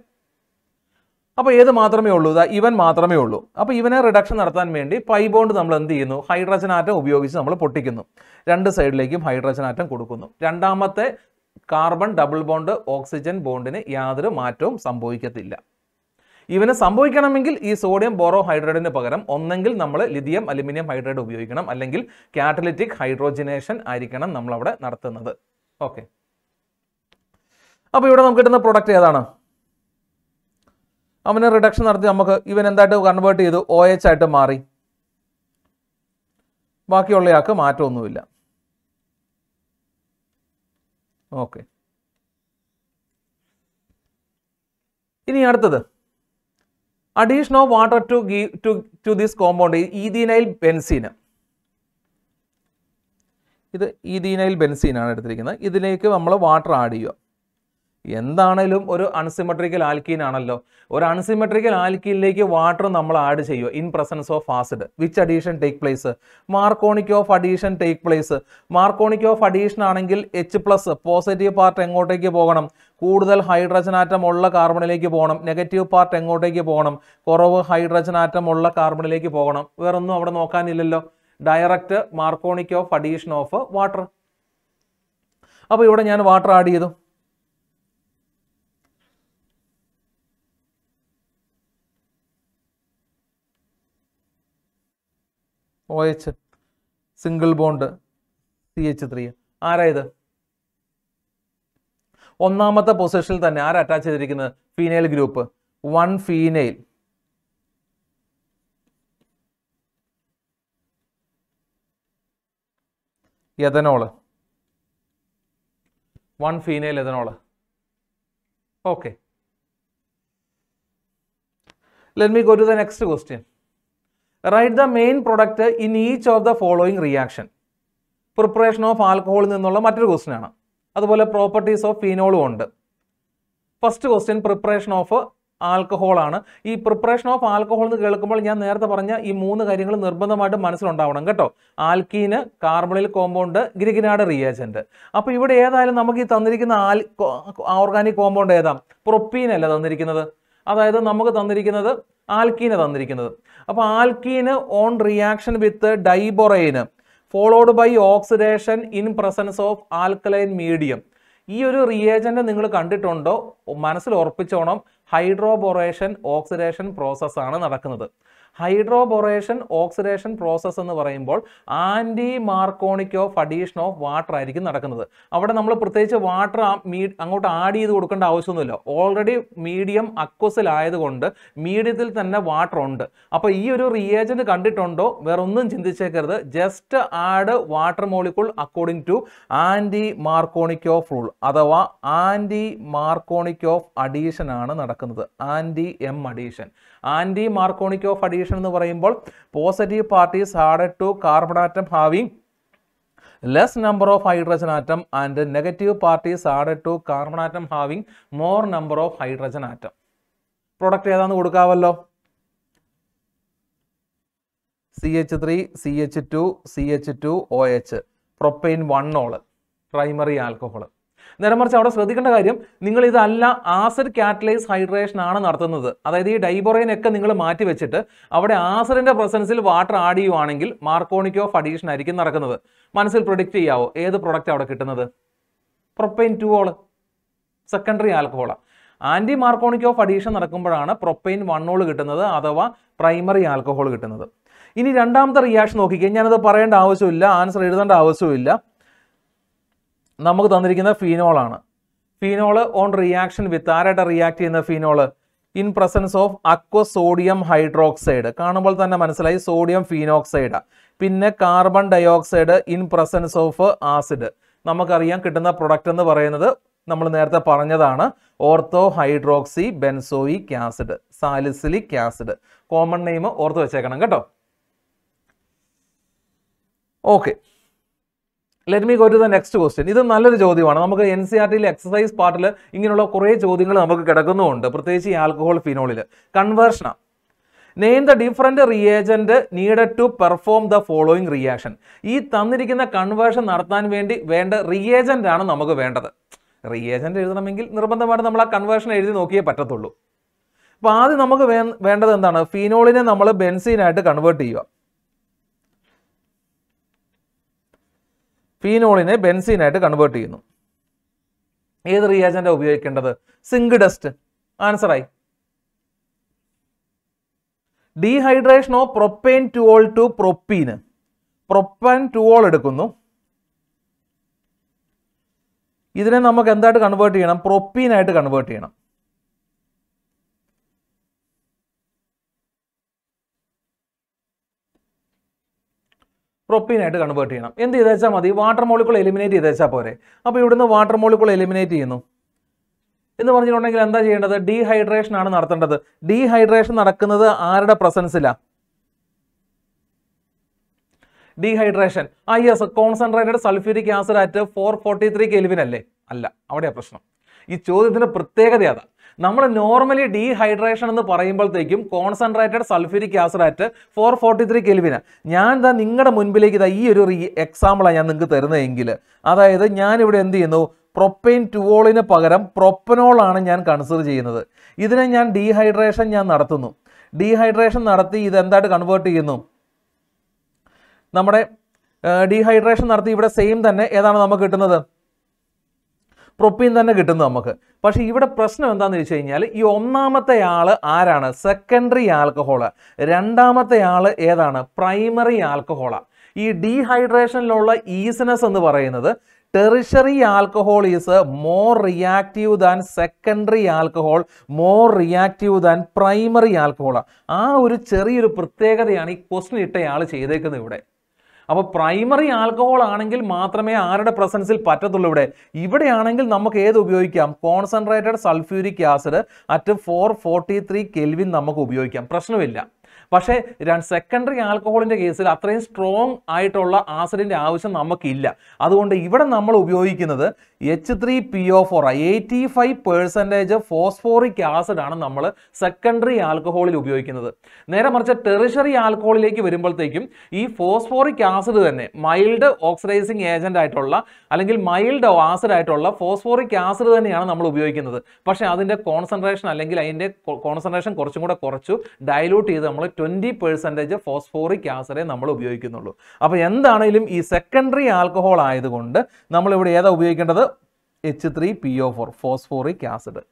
അപ്പോൾ ഏത് മാത്രമേ ഉള്ളൂ ഇതാ ഇവൻ മാത്രമേ ഉള്ളൂ അപ്പോൾ ഇവനെ റിഡക്ഷൻ നടത്താൻ വേണ്ടി പൈ ബോണ്ട് നമ്മൾ എന്ത് ചെയ്യുന്നു ഹൈഡ്രജൻ ആറ്റം ഉപയോഗിച്ച് നമ്മൾ പൊട്ടിക്കുന്നു രണ്ട് സൈഡിലേക്കും ഹൈഡ്രജൻ ആറ്റം കൊടുക്കുന്നു രണ്ടാമത്തെ കാർബൺ ഡബിൾ ബോണ്ട് ഓക്സിജൻ ബോണ്ടിന് യാതൊരു മാറ്റവും സംഭവിക്കത്തില്ല ഇവന് സംഭവിക്കണമെങ്കിൽ ഈ സോഡിയം ബോറോ ഹൈഡ്രൈഡിന് പകരം ഒന്നെങ്കിൽ നമ്മൾ ലിഥിയം അലുമിനിയം ഹൈഡ്രൈഡ് ഉപയോഗിക്കണം അല്ലെങ്കിൽ കാറ്റലിറ്റിക് ഹൈഡ്രോജിനേഷൻ ആയിരിക്കണം നമ്മൾ അവിടെ നടത്തുന്നത് ഓക്കെ അപ്പോൾ ഇവിടെ നമുക്ക് കിട്ടുന്ന പ്രൊഡക്റ്റ് ഏതാണ് അവന് റിഡക്ഷൻ നടത്തി നമുക്ക് ഇവൻ എന്തായിട്ട് കൺവേർട്ട് ചെയ്തു ഒ എച്ച് ആയിട്ട് മാറി ബാക്കിയുള്ളയാൾക്ക് മാറ്റമൊന്നുമില്ല ഓക്കെ ഇനി അടുത്തത് addition of water to give to to this compound ethenyl benzene ഇത് ഈദീനൈൽ ബെൻസീനാണ് എടുത്തിരിക്കുന്നത് ഇതിലേക്ക് നമ്മൾ വാട്ടർ ആഡ് ചെയ്യുക എന്താണേലും ഒരു അൺസിമെട്രിക്കൽ ആൽക്കീൻ ആണല്ലോ ഒരു അൺസിമെട്രിക്കൽ ആൽക്കീനിലേക്ക് വാട്ടർ നമ്മൾ ആഡ് ചെയ്യുക in presence of acid which addition take place മാർക്കോണിക് of addition take place മാർക്കോണിക് of addition ആണെങ്കിൽ എച്ച് പ്ലസ് പോസിറ്റീവ് പാർട്ട് എങ്ങോട്ടേക്ക് പോകണം കൂടുതൽ ഹൈഡ്രജൻ ആറ്റം ഉള്ള കാർബണിലേക്ക് പോകണം നെഗറ്റീവ് പാർട്ട് എങ്ങോട്ടേക്ക് പോകണം കുറവ് ഹൈഡ്രജൻ ആറ്റം ഉള്ള കാർബണിലേക്ക് പോകണം വേറൊന്നും അവിടെ നോക്കാനില്ലല്ലോ direct മാർക്കോണിക് of addition of water അപ്പോൾ ഇവിടെ ഞാൻ വാട്ടർ ആഡ് ചെയ്തു O H single bond C H three ആരായത് ഒന്നാമത്തെ പൊസിഷനിൽ തന്നെ ആരാ അറ്റാച്ച് ചെയ്തിരിക്കുന്നത് phenyl group one phenyl ethanol one phenyl ethanol okay let me go to the next question write the main product in each of the following reaction preparation of ആൽക്കഹോളിൽ നിന്നുള്ള മറ്റൊരു ക്വസ്റ്റ്യനാണ് അതുപോലെ പ്രോപ്പർട്ടീസ് ഓഫ് ഫീനോളും ഉണ്ട് first question preparation of alcohol ആണ് ഈ preparation of alcohol എന്ന് കേൾക്കുമ്പോൾ ഞാൻ നേരത്തെ പറഞ്ഞ ഈ മൂന്ന് കാര്യങ്ങൾ നിർബന്ധമായിട്ടും മനസ്സിലുണ്ടാവണം കേട്ടോ ആൽക്കീന് കാർബണിൽ കോമ്പൗണ്ട് ഗ്രിഗിനാട് റിയാജൻറ്റ് അപ്പോൾ ഇവിടെ ഏതായാലും നമുക്ക് ഈ തന്നിരിക്കുന്ന ആൽ ഓർഗാനിക് കോമ്പൗണ്ട് ഏതാ പ്രൊപ്പീൻ അല്ല തന്നിരിക്കുന്നത് അതായത് നമുക്ക് തന്നിരിക്കുന്നത് ആൽക്കീന് തന്നിരിക്കുന്നത് അപ്പോൾ alkene on reaction with diborane followed by oxidation in presence of alkaline medium ഈ ഒരു റിയേജൻ്റ് നിങ്ങൾ കണ്ടിട്ടുണ്ടോ മനസ്സിൽ ഉറപ്പിച്ചോണം ഹൈഡ്രോബൊറേഷൻ ഓക്സിഡേഷൻ പ്രോസസ്സാണ് നടക്കുന്നത് ഹൈഡ്രോബൊറേഷൻ ഓക്സിഡേഷൻ പ്രോസസ്സ് എന്ന് പറയുമ്പോൾ anti മാർക്കോണിക് of addition of water ആയിരിക്കും നടക്കുന്നത് അവിടെ നമ്മൾ പ്രത്യേകിച്ച് വാട്ടർ അങ്ങോട്ട് ആഡ് ചെയ്ത് കൊടുക്കേണ്ട ആവശ്യമൊന്നുമില്ല ഓൾറെഡി മീഡിയം അക്വസിലായതുകൊണ്ട് മീഡിയത്തിൽ തന്നെ വാട്ടർ ഉണ്ട് അപ്പോൾ ഈ ഒരു റിയേജൻറ്റ് കണ്ടിട്ടുണ്ടോ വേറെ ഒന്നും ചിന്തിച്ചേക്കരുത് just add water molecule according to anti Markovnikov rule അഥവാ ആൻറ്റി മാർക്കോണിക് ഓഫ് അഡീഷൻ ആണ് നടക്കുന്നത് anti M addition anti മാർക്കോണിക് of addition എന്ന് പറയുമ്പോൾ positive parties had to carbon atom having less number of hydrogen atom and negative parties added to carbon atom having more number of hydrogen atom product ഏതാന്ന് കൊടുക്കാമല്ലോ C H three C H two C H two O H propyne one ol primary alcohol നേരെ മറിച്ച് അവിടെ ശ്രദ്ധിക്കേണ്ട കാര്യം നിങ്ങൾ ഇതല്ല acid catalyse hydration ആണ് നടത്തുന്നത് അതായത് ഈ ഡൈബോറൈനൊക്കെ നിങ്ങൾ മാറ്റി വെച്ചിട്ട് അവിടെ ആസിഡിന്റെ പ്രസൻസിൽ വാട്ടർ ആഡ് ചെയ്യുവാണെങ്കിൽ മാർക്കോണിക് ഓഫ് അഡീഷൻ ആയിരിക്കും നടക്കുന്നത് മനസ്സിൽ പ്രൊഡിക്റ്റ് ചെയ്യാവോ ഏത് പ്രൊഡക്റ്റ് അവിടെ കിട്ടുന്നത് പ്രൊപ്പൈൻ ടു ഓൾ സെക്കൻഡറി ആൽക്കഹോളാണ് ആന്റി മാർക്കോണിക് ഓഫ് അഡീഷൻ നടക്കുമ്പോഴാണ് പ്രൊപ്പൈൻ വണ്ണോൾ കിട്ടുന്നത് അഥവാ പ്രൈമറി ആൽക്കഹോൾ കിട്ടുന്നത് ഇനി രണ്ടാമത്തെ റിയാക്ഷൻ നോക്കിക്കഴിഞ്ഞാൽ ഞാനത് പറയേണ്ട ആവശ്യമില്ല ആൻസർ എഴുതേണ്ട ആവശ്യമില്ല നമുക്ക് തന്നിരിക്കുന്ന ഫീനോളാണ് ഫീനോൾ ഓൺ റിയാക്ഷൻ വിത്ത് ആരായിട്ട് റിയാക്ട് ചെയ്യുന്ന phenol in presence of aqua sodium hydroxide കാണുമ്പോൾ തന്നെ മനസ്സിലായി സോഡിയം ഫീനോക്സൈഡ് പിന്നെ carbon dioxide in presence of acid നമുക്കറിയാം കിട്ടുന്ന പ്രൊഡക്റ്റ് എന്ന് പറയുന്നത് നമ്മൾ നേരത്തെ പറഞ്ഞതാണ് ortho hydroxy benzoic acid salicylic acid common name ഓർത്ത് വെച്ചേക്കണം കേട്ടോ okay let me go to the next question ഇത് നല്ലൊരു ചോദ്യമാണ് നമുക്ക് എൻ സി ആർ ടിയിലെ എക്സസൈസ് പാർട്ടിൽ ഇങ്ങനെയുള്ള കുറേ ചോദ്യങ്ങൾ നമുക്ക് കിടക്കുന്നുമുണ്ട് പ്രത്യേകിച്ച് ഈ ആൽക്കഹോൾ ഫിനോളിൽ conversion name the different reagent needed to perform the following reaction ഈ തന്നിരിക്കുന്ന കൺവേർഷൻ നടത്താൻ വേണ്ടി വേണ്ട റിയേജൻ്റ് ആണ് നമുക്ക് വേണ്ടത് റിയേജൻ്റ് എഴുതണമെങ്കിൽ നിർബന്ധമായിട്ട് നമ്മൾ ആ കൺവേർഷൻ എഴുതി നോക്കിയേ പറ്റത്തുള്ളൂ അപ്പോൾ ആദ്യം നമുക്ക് വേണ്ടത് എന്താണ് ഫീനോളിനെ നമ്മൾ ബെൻസീനായിട്ട് കൺവേർട്ട് ചെയ്യുക ഫീനോളിനെ ബെൻസീനായിട്ട് കൺവേർട്ട് ചെയ്യുന്നു ഏത് റിയാജൻ്റാണ് ഉപയോഗിക്കേണ്ടത് സിങ്ക് ഡസ്റ്റ് ആൻസറായി dehydration of propane two ol to propene propane two ol എടുക്കുന്നു ഇതിനെ നമുക്ക് എന്തായിട്ട് കൺവേർട്ട് ചെയ്യണം പ്രൊപ്പീനായിട്ട് കൺവേർട്ട് ചെയ്യണം ആയിട്ട് കൺവേർട്ട് ചെയ്യണം എന്ത് ചെയ്ത് വെച്ചാൽ മതി വാട്ടർ മോളിക്കുൾ എലിമിനേറ്റ് ചെയ്ത് വെച്ചാൽ പോരെ അപ്പോൾ ഇവിടുന്ന് വാട്ടർ മോളിക്കുൾ എലിമിനേറ്റ് ചെയ്യുന്നു എന്ന് പറഞ്ഞിട്ടുണ്ടെങ്കിൽ എന്താ ചെയ്യേണ്ടത് ഡീഹൈഡ്രേഷൻ ആണ് നടത്തേണ്ടത് ഡീഹൈഡ്രേഷൻ നടക്കുന്നത് ആരുടെ പ്രസൻസിലാണ് ഡീഹൈഡ്രേഷൻ ആ yes concentrated sulphuric acid at four forty three kelvin അല്ലേ അല്ല അവിടെയാണ് പ്രശ്നം ഈ ചോദ്യത്തിൻ്റെ പ്രത്യേകത അതാണ് നമ്മൾ നോർമലി ഡീഹൈഡ്രേഷൻ എന്ന് പറയുമ്പോഴത്തേക്കും കോൺസെൻട്രേറ്റഡ് സൾഫ്യൂരിക് ആസിഡാറ്റ് ഫോർ ഫോർട്ടി ത്രീ കെൽവിന് ഞാൻ ഇതാ നിങ്ങളുടെ മുൻപിലേക്ക് ഇതാ ഈ ഒരു എക്സാമ്പിളാണ് ഞാൻ നിങ്ങൾക്ക് തരുന്നതെങ്കിൽ അതായത് ഞാനിവിടെ എന്ത് ചെയ്യുന്നു പ്രൊപ്പൈൻ ടുവോളിന് പകരം പ്രൊപ്പനോളാണ് ഞാൻ കൺസിഡർ ചെയ്യുന്നത് ഇതിനെ ഞാൻ ഡീഹൈഡ്രേഷൻ ഞാൻ നടത്തുന്നു ഡീഹൈഡ്രേഷൻ നടത്തി ഇത് എന്തായിട്ട് കൺവേർട്ട് ചെയ്യുന്നു നമ്മുടെ ഡീഹൈഡ്രേഷൻ നടത്തി ഇവിടെ സെയിം തന്നെ ഏതാണ് നമുക്ക് കിട്ടുന്നത് പ്രൊപ്പീൻ തന്നെ കിട്ടുന്നു നമുക്ക് പക്ഷേ ഇവിടെ പ്രശ്നം എന്താണെന്ന് വെച്ച് കഴിഞ്ഞാൽ ഈ ഒന്നാമത്തെ ആൾ ആരാണ് സെക്കൻഡറി ആൽക്കഹോള് രണ്ടാമത്തെ ആൾ ഏതാണ് പ്രൈമറി ആൽക്കഹോള ഈ ഡീഹൈഡ്രേഷനിലുള്ള ഈസിനസ് എന്ന് പറയുന്നത് tertiary alcohol is more reactive than secondary alcohol more reactive than primary alcohol ആ ഒരു ചെറിയൊരു പ്രത്യേകതയാണ് ഈ ക്വസ്റ്റ്യൻ ഇട്ടയാൾ ചെയ്തേക്കുന്നത് ഇവിടെ അപ്പോൾ പ്രൈമറി ആൽക്കഹോൾ ആണെങ്കിൽ മാത്രമേ ആരുടെ പ്രസൻസിൽ പറ്റത്തുള്ളൂ ഇവിടെ ഇവിടെയാണെങ്കിൽ നമുക്ക് ഏത് ഉപയോഗിക്കാം concentrated sulphuric acid at four forty three kelvin നമുക്ക് ഉപയോഗിക്കാം പ്രശ്നമില്ല പക്ഷേ സെക്കൻഡറി ആൽക്കഹോളിൻ്റെ കേസിൽ അത്രയും സ്ട്രോങ് ആയിട്ടുള്ള ആസിഡിൻ്റെ ആവശ്യം നമുക്കില്ല അതുകൊണ്ട് ഇവിടെ നമ്മൾ ഉപയോഗിക്കുന്നത് H three P O four eighty five percentage phosphoric acid ആണ് നമ്മൾ സെക്കൻഡറി ആൽക്കഹോളിൽ ഉപയോഗിക്കുന്നത് നേരെ മറിച്ച് ടെറിഷറി ആൽക്കഹോളിലേക്ക് വരുമ്പോഴത്തേക്കും ഈ ഫോസ്ഫോറിക് ആസിഡ് തന്നെ മൈൽഡ് ഓക്സിഡൈസിങ് ഏജൻ്റ് ആയിട്ടുള്ള അല്ലെങ്കിൽ മൈൽഡ് ആസിഡ് ആയിട്ടുള്ള ഫോസ്ഫോറിക് ആസിഡ് തന്നെയാണ് നമ്മൾ ഉപയോഗിക്കുന്നത് പക്ഷേ അതിൻ്റെ കോൺസെൻട്രേഷൻ അല്ലെങ്കിൽ അതിൻ്റെ കോൺസെൻട്രേഷൻ കുറച്ചും കൂടെ കുറച്ചു ഡൈലൂട്ട് ചെയ്ത് നമ്മൾ ട്വൻറ്റി പെർസെൻറ്റേജ് ഫോസ്ഫോറിക് ആസിഡേ നമ്മൾ ഉപയോഗിക്കുന്നുള്ളൂ അപ്പോൾ എന്താണെങ്കിലും ഈ സെക്കൻഡറി ആൽക്കഹോൾ ആയതുകൊണ്ട് നമ്മളിവിടെ ഏതാ ഉപയോഗിക്കേണ്ടത് H three P O four phosphoric acid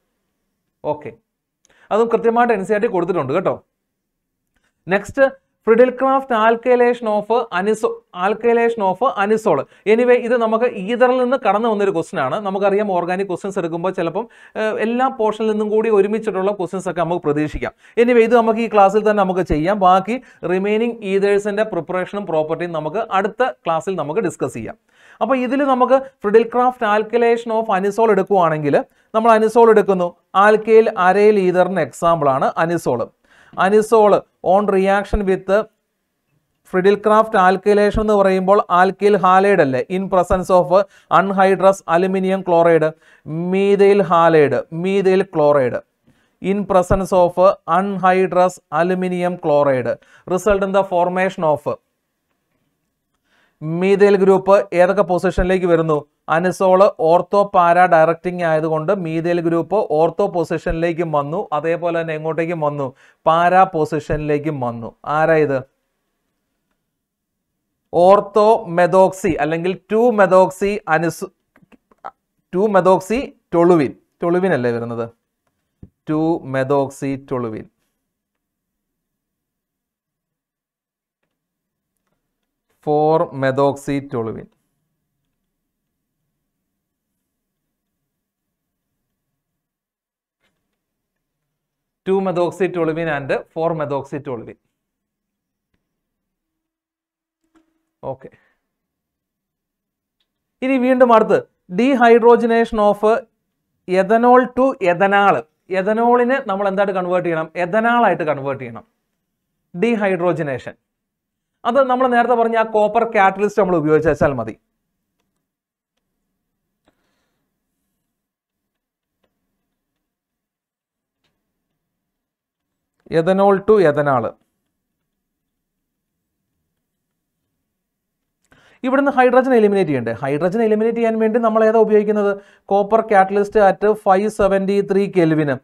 okay അതും കൃത്യമായിട്ട് എൻ സി ആർ ടി കൊടുത്തിട്ടുണ്ട് കേട്ടോ next Friedel Craft alkylation of അനിസോ ആൽക്കൈലേഷൻ ഓഫ് അനിസോൾ എനിവേ ഇത് നമുക്ക് ഈതറിൽ നിന്ന് കടന്നു വന്നൊരു ക്വസ്റ്റൻ ആണ് നമുക്കറിയാം ഓർഗാനിക് ക്വസ്റ്റൻസ് എടുക്കുമ്പോൾ ചിലപ്പം എല്ലാ പോർഷനിൽ നിന്നും കൂടി ഒരുമിച്ചിട്ടുള്ള ക്വസ്റ്റൻസ് ഒക്കെ നമുക്ക് പ്രതീക്ഷിക്കാം എനിവേ ഇത് നമുക്ക് ഈ ക്ലാസ്സിൽ തന്നെ നമുക്ക് ചെയ്യാം ബാക്കി റിമൈനിങ് ഈതേഴ്സിൻ്റെ പ്രിപ്പറേഷനും പ്രോപ്പർട്ടിയും നമുക്ക് അടുത്ത ക്ലാസ്സിൽ നമുക്ക് ഡിസ്കസ് ചെയ്യാം അപ്പോൾ ഇതിൽ നമുക്ക് Friedel Craft alkylation of anisole എടുക്കുവാണെങ്കിൽ നമ്മൾ അനിസോൾ എടുക്കുന്നു ആൽക്കയിൽ അരയിൽ ഈതറിന് എക്സാമ്പിളാണ് anisole anisole on reaction with Friedel Craft alkylation എന്ന് പറയുമ്പോൾ ആൽക്കിൽ ഹാലൈഡ് അല്ലേ in presence of anhydrous aluminium chloride methyl halide methyl chloride in presence of anhydrous aluminium chloride result in the formation of methyl group ഏതൊക്കെ പൊസിഷനിലേക്ക് വരുന്നു അനസോള് ortho പാര directing ആയതുകൊണ്ട് മീതേൽ group ortho പൊസിഷനിലേക്കും വന്നു അതേപോലെ തന്നെ എങ്ങോട്ടേക്കും വന്നു പാര പൊസിഷനിലേക്കും വന്നു ആരാ ഇത് ഓർത്തോ മെതോക്സി അല്ലെങ്കിൽ ടു മെതോക്സി അനുസ് ടു മെതോക്സി ടൊളുവിൻ ടൊളുവിൻ അല്ലേ വരുന്നത് two methoxy toluene four methoxy toluene two methoxy toluene and four methoxy toluene okay ഇനി വീണ്ടും അടുത്ത് dehydrogenation of ethanol to ethanal എഥനോളിനെ നമ്മൾ എന്തായിട്ട് കൺവേർട്ട് ചെയ്യണം എഥനാളായിട്ട് കൺവേർട്ട് ചെയ്യണം ഡീഹൈഡ്രോജിനേഷൻ അത് നമ്മൾ നേരത്തെ പറഞ്ഞ ആ കോപ്പർ കാറ്റലിസ്റ്റ് നമ്മൾ ഉപയോഗിച്ച് വെച്ചാൽ മതി എഥനോൾ ടു എഥനാള് ഇവിടുന്ന് ഹൈഡ്രജൻ എലിമിനേറ്റ് ചെയ്യണ്ടേ ഹൈഡ്രജൻ എലിമിനേറ്റ് ചെയ്യാൻ വേണ്ടി നമ്മൾ ഏതാ ഉപയോഗിക്കുന്നത് copper catalyst at five seventy three kelvin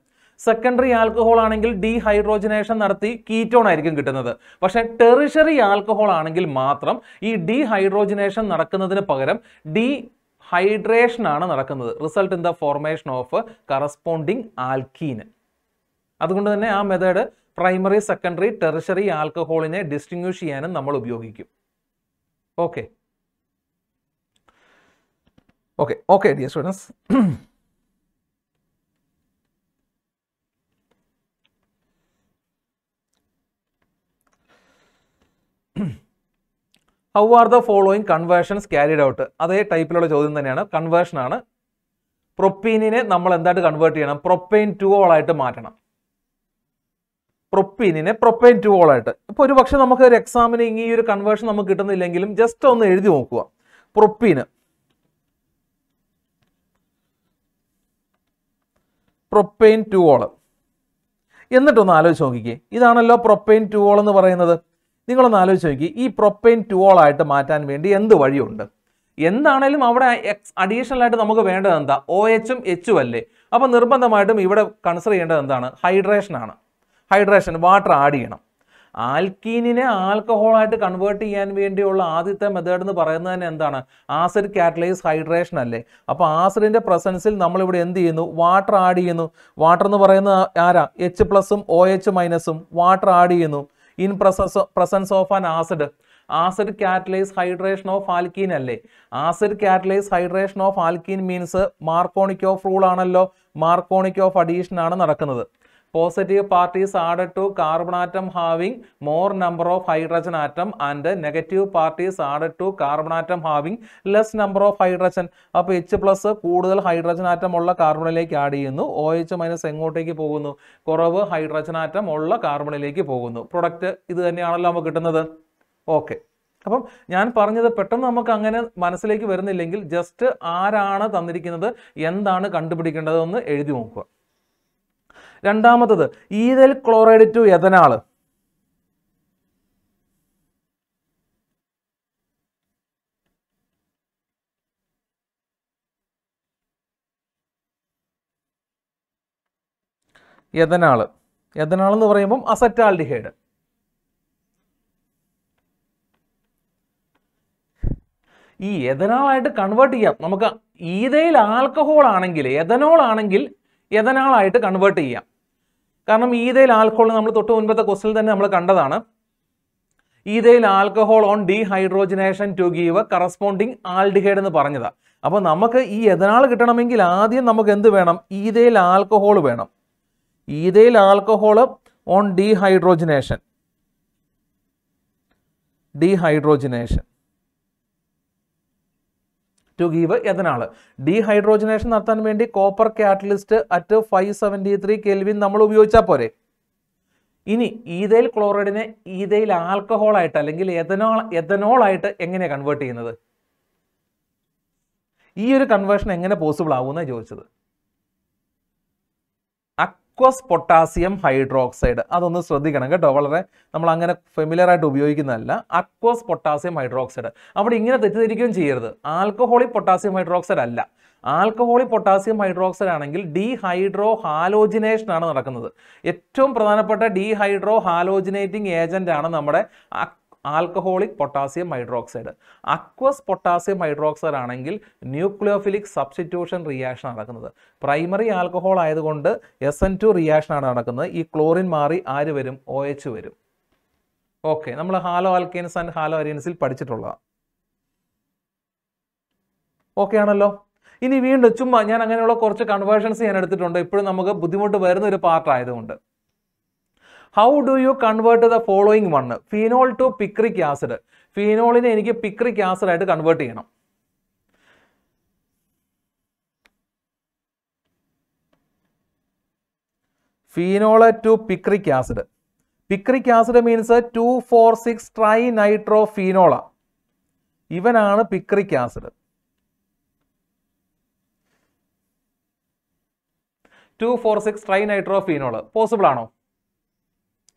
secondary alcohol ആണെങ്കിൽ ഡീഹൈഡ്രോജനേഷൻ നടത്തി കീറ്റോൺ ആയിരിക്കും കിട്ടുന്നത് പക്ഷേ ടെറിഷറി ആൽക്കഹോൾ ആണെങ്കിൽ മാത്രം ഈ ഡീഹൈഡ്രോജനേഷൻ നടക്കുന്നതിന് പകരം ഡീ ഹൈഡ്രേഷൻ ആണ് നടക്കുന്നത് result in the formation of corresponding alkene അതുകൊണ്ട് തന്നെ ആ മെത്തേഡ് പ്രൈമറി സെക്കൻഡറി ടെറിഷറി ആൽക്കഹോളിനെ ഡിസ്റ്റിങ്വിഷ് ചെയ്യാനും നമ്മൾ ഉപയോഗിക്കും okay okay okay dear students how are the following conversions carried out അതേ ടൈപ്പിലുള്ള ചോദ്യം തന്നെയാണ് കൺവേർഷൻ ആണ് പ്രൊപ്പീനിനെ നമ്മൾ എന്തായിട്ട് കൺവേർട്ട് ചെയ്യണം പ്രൊപ്പൈൻ ടു ആയിട്ട് മാറ്റണം പ്രൊപ്പീനിനെ പ്രൊപ്പൈൻ ടു ആയിട്ട് ഇപ്പോൾ ഒരു പക്ഷേ നമുക്ക് ഒരു എക്സാമിന് ഈ ഒരു കൺവേർഷൻ നമുക്ക് കിട്ടുന്നില്ലെങ്കിലും ജസ്റ്റ് ഒന്ന് എഴുതി നോക്കുക പ്രൊപ്പീന് പ്രൊപ്പൈൻ ടു ഓൾ എന്നിട്ടൊന്ന് ആലോചിച്ച് നോക്കിക്കേ ഇതാണല്ലോ പ്രൊപ്പൈൻ ടു ഓൾ എന്ന് പറയുന്നത് നിങ്ങളൊന്ന് ആലോചിച്ച് നോക്കി ഈ പ്രൊപ്പൈൻ ആയിട്ട് മാറ്റാൻ വേണ്ടി എന്ത് വഴിയുണ്ട് എന്താണേലും അവിടെ എക്സ് അഡീഷണൽ ആയിട്ട് നമുക്ക് വേണ്ടത് എന്താ ഒ എച്ചും എച്ചും അല്ലേ അപ്പോൾ നിർബന്ധമായിട്ടും ഇവിടെ കൺസിഡർ ചെയ്യേണ്ടത് എന്താണ് ഹൈഡ്രേഷൻ ആണ് ഹൈഡ്രേഷൻ വാട്ടർ ആഡ് ചെയ്യണം ആൽക്കീനിനെ ആൽക്കഹോളായിട്ട് കൺവേർട്ട് ചെയ്യാൻ വേണ്ടിയുള്ള ആദ്യത്തെ മെത്തേഡ് എന്ന് പറയുന്നത് തന്നെ എന്താണ് ആസിഡ് കാറ്റലൈസ് ഹൈഡ്രേഷൻ അല്ലേ അപ്പോൾ ആസിഡിന്റെ പ്രസൻസിൽ നമ്മളിവിടെ എന്ത് ചെയ്യുന്നു വാട്ടർ ആഡ് ചെയ്യുന്നു വാട്ടർ എന്ന് പറയുന്നത് ആരാ എച്ച് പ്ലസും ഒ എച്ച് മൈനസും വാട്ടർ ആഡ് ചെയ്യുന്നു in presence presence of an acid acid catalyse hydration of alkene അല്ലേ acid catalyse hydration of alkene means Markovnikov rule ആണല്ലോ മാർക്കോണിക് ഓഫ് അഡീഷൻ ആണ് നടക്കുന്നത് positive parties add to carbon atom having more number of hydrogen atom and negative parties add to carbon atom having less number of hydrogen അപ്പോൾ H plus കൂടുതൽ hydrogen atom ഉള്ള കാർബണിലേക്ക് add ചെയ്യുന്നു O H minus എങ്ങോട്ടേക്ക് പോകുന്നു കുറവ് hydrogen atom ഉള്ള കാർബണിലേക്ക് പോകുന്നു പ്രൊഡക്റ്റ് ഇത് തന്നെയാണല്ലോ നമുക്ക് കിട്ടുന്നത് ഓക്കെ അപ്പം ഞാൻ പറഞ്ഞത് പെട്ടെന്ന് നമുക്ക് അങ്ങനെ മനസ്സിലേക്ക് വരുന്നില്ലെങ്കിൽ ജസ്റ്റ് ആരാണ് തന്നിരിക്കുന്നത് എന്താണ് കണ്ടുപിടിക്കേണ്ടതെന്ന് എഴുതി നോക്കുക രണ്ടാമത്തത് ethyl chloride to ethanal ethanal ethanal എന്ന് പറയുമ്പം അസറ്റാൽഡിഹൈഡ് ഈ എഥനാളായിട്ട് കൺവേർട്ട് ചെയ്യാം നമുക്ക് ഈതയിൽ ആൽക്കഹോൾ ആണെങ്കിൽ എഥനോൾ ആണെങ്കിൽ എഥനാളായിട്ട് കൺവേർട്ട് ചെയ്യാം കാരണം ഈതയിൽ ആൽക്കഹോൾ നമ്മൾ തൊട്ട് മുൻപത്തെ ക്വസ്റ്റിൽ തന്നെ നമ്മൾ കണ്ടതാണ് ethyl alcohol on dehydrogenation to give corresponding aldehyde എന്ന് പറഞ്ഞതാണ് അപ്പോൾ നമുക്ക് ഈ എഥനാൾ കിട്ടണമെങ്കിൽ ആദ്യം നമുക്ക് എന്ത് വേണം ഈതയിൽ ആൽക്കഹോൾ വേണം ethyl alcohol on dehydrogenation dehydrogenation to give ethanal dehydrogenation നടത്താൻ വേണ്ടി copper catalyst at five seventy three kelvin നമ്മൾ ഉപയോഗിച്ചാൽ പോരെ ഇനി ഈതയിൽ ക്ലോറൈഡിനെ ആൽക്കഹോൾ ആൽക്കഹോളായിട്ട് അല്ലെങ്കിൽ എഥനോൾ ആയിട്ട് എങ്ങനെയാണ് കൺവേർട്ട് ചെയ്യുന്നത് ഈ ഒരു കൺവേർഷൻ എങ്ങനെ പോസിബിൾ ആവുമെന്നാണ് ചോദിച്ചത് അക്വസ് പൊട്ടാസ്യം ഹൈഡ്രോക്സൈഡ് അതൊന്ന് ശ്രദ്ധിക്കണം കേട്ടോ വളരെ നമ്മൾ അങ്ങനെ ഫെമിലിയർ ആയിട്ട് ഉപയോഗിക്കുന്നതല്ല അക്വസ് പൊട്ടാസ്യം ഹൈഡ്രോക്സൈഡ് അവിടെ ഇങ്ങനെ തെറ്റിദ്ധരിക്കുകയും ചെയ്യരുത് ആൽക്കഹോളിക് പൊട്ടാസ്യം ഹൈഡ്രോക്സൈഡ് അല്ല ആൽക്കഹോളിക് പൊട്ടാസ്യം ഹൈഡ്രോക്സൈഡ് ആണെങ്കിൽ ഡീഹൈഡ്രോ ആണ് നടക്കുന്നത് ഏറ്റവും പ്രധാനപ്പെട്ട ഡീഹൈഡ്രോ ഹാലോജിനേറ്റിംഗ് ഏജന്റ് ആണ് നമ്മുടെ alcoholic potassium hydroxide aqueous potassium hydroxide ആണെങ്കിൽ ന്യൂക്ലിയോഫിലിക് സബ്സ്റ്റിറ്റ്യൂഷൻ റിയാക്ഷൻ നടക്കുന്നത് പ്രൈമറി ആൽക്കഹോൾ ആയതുകൊണ്ട് എസ് എൻ ടു റിയാക്ഷനാണ് നടക്കുന്നത് ഈ ക്ലോറിൻ മാറി ആര് വരും ഒ എച്ച് വരും ഓക്കെ നമ്മൾ ഹാലോ ആൽക്കൈൻസ് ആൻഡ് ഹാലോ അരിയൻസിൽ പഠിച്ചിട്ടുള്ളതാണ് ഓക്കെ ആണല്ലോ ഇനി വീണ്ടും ചുമ്മാ ഞാൻ അങ്ങനെയുള്ള കുറച്ച് കൺവേർഷൻസ് ഞാൻ എടുത്തിട്ടുണ്ട് ഇപ്പോഴും നമുക്ക് ബുദ്ധിമുട്ട് വരുന്ന ഒരു പാർട്ട് ആയതുകൊണ്ട് how do you convert the following one phenol to picric acid ഫീനോളിനെ എനിക്ക് പിക്രിക് ആസിഡ് ആയിട്ട് കൺവേർട്ട് ചെയ്യണം phenol to picric acid picric acid means two four six tri nitro phenol ഇവനാണ് picric acid two four six tri nitro phenol possible ആണോ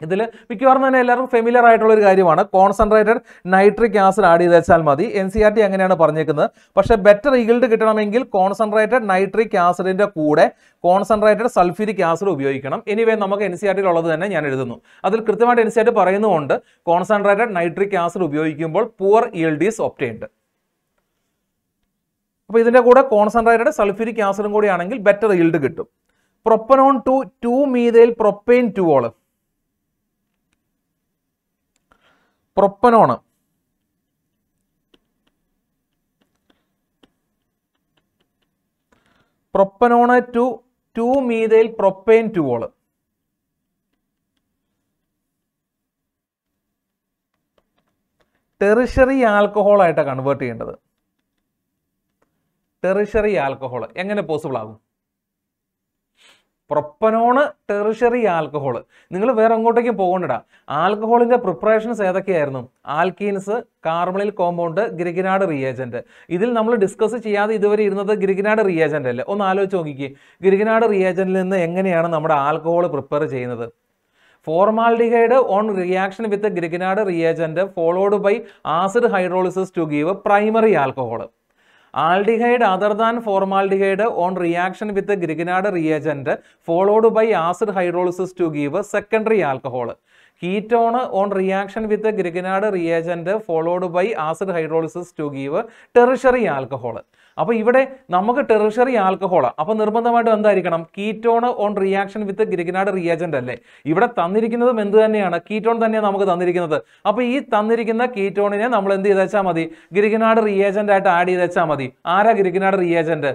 ഇതിൽ മിക്കവാറും തന്നെ എല്ലാവർക്കും ഫെമിലിയർ ആയിട്ടുള്ള ഒരു കാര്യമാണ് കോൺസെൻട്രേറ്റഡ് നൈട്രിക് ആസിഡ് ആഡ് ചെയ്ത് വെച്ചാൽ മതി എൻ സി ആർ ടി അങ്ങനെയാണ് പറഞ്ഞേക്കുന്നത് പക്ഷേ ബെറ്റർ ഈൽഡ് കിട്ടണമെങ്കിൽ കോൺസെൻട്രേറ്റഡ് നൈട്രിക് ആസിഡിൻ്റെ കൂടെ കോൺസെൻട്രേറ്റഡ് സൾഫ്യൂരിക് ആസിഡ് ഉപയോഗിക്കണം എനിവേ നമുക്ക് എൻ സി ആർ ഉള്ളത് തന്നെ ഞാൻ എഴുതുന്നു അതിൽ കൃത്യമായിട്ട് എൻ സി ആർ ടി പറയുന്നതുകൊണ്ട് കോൺസെൻട്രേറ്റഡ് നൈട്രിക് ആസിഡ് ഉപയോഗിക്കുമ്പോൾ പുവർ ഈൽഡീസ് ഈസ് ഒപ്റ്റൈൻഡ് അപ്പോൾ ഇതിൻ്റെ കൂടെ കോൺസെൻട്രേറ്റഡ് സൾഫ്യൂരിക് ആസിഡും കൂടിയാണെങ്കിൽ ബെറ്റർ ഈൽഡ് കിട്ടും propanone to two methyl propane two ol propanone propanone to two methyl propane two ol tertiary ആൽക്കഹോളായിട്ടാണ് കൺവേർട്ട് ചെയ്യേണ്ടത് ടെറിഷറി ആൽക്കഹോൾ എങ്ങനെ പോസിബിൾ ആകും പ്രൊപ്പനോണ് ടെറിഷറി ആൽക്കഹോൾ നിങ്ങൾ വേറെ അങ്ങോട്ടേക്കും പോകണ്ടടാ ആൽക്കഹോളിൻ്റെ പ്രിപ്പറേഷൻസ് ഏതൊക്കെയായിരുന്നു alkenes carbonyl compound Grignard reagent ഇതിൽ നമ്മൾ ഡിസ്കസ് ചെയ്യാതെ ഇതുവരെ ഇരുന്നത് ഗിരിഗിനാട് റിയേജൻ്റ് അല്ലേ ഒന്ന് ആലോചിച്ച് നോക്കിക്കേ ഗിരിഗിനാട് റിയേജൻറ്റിൽ നിന്ന് എങ്ങനെയാണ് നമ്മുടെ ആൽക്കഹോൾ പ്രിപ്പയർ ചെയ്യുന്നത് formaldehyde on reaction with Grignard reagent followed by acid hydrolysis to give primary alcohol aldehyde other than formaldehyde on reaction with Grignard reagent followed by acid hydrolysis to give secondary alcohol ketone on reaction with Grignard reagent followed by acid hydrolysis to give tertiary alcohol അപ്പോൾ ഇവിടെ നമുക്ക് tertiary ആൽക്കഹോളാണ് അപ്പോൾ നിർബന്ധമായിട്ടും എന്തായിരിക്കണം ketone on reaction with Grignard reagent അല്ലേ ഇവിടെ തന്നിരിക്കുന്നതും എന്ത് തന്നെയാണ് കീറ്റോൺ തന്നെയാണ് നമുക്ക് തന്നിരിക്കുന്നത് അപ്പോൾ ഈ തന്നിരിക്കുന്ന കീറ്റോണിനെ നമ്മൾ എന്ത് ചെയ്ത് വെച്ചാൽ മതി ഗ്രിഗനാഡ് റിയാജൻ്റ് ആയിട്ട് ആഡ് ചെയ്ത് വെച്ചാൽ മതി ആരാ Grignard reagent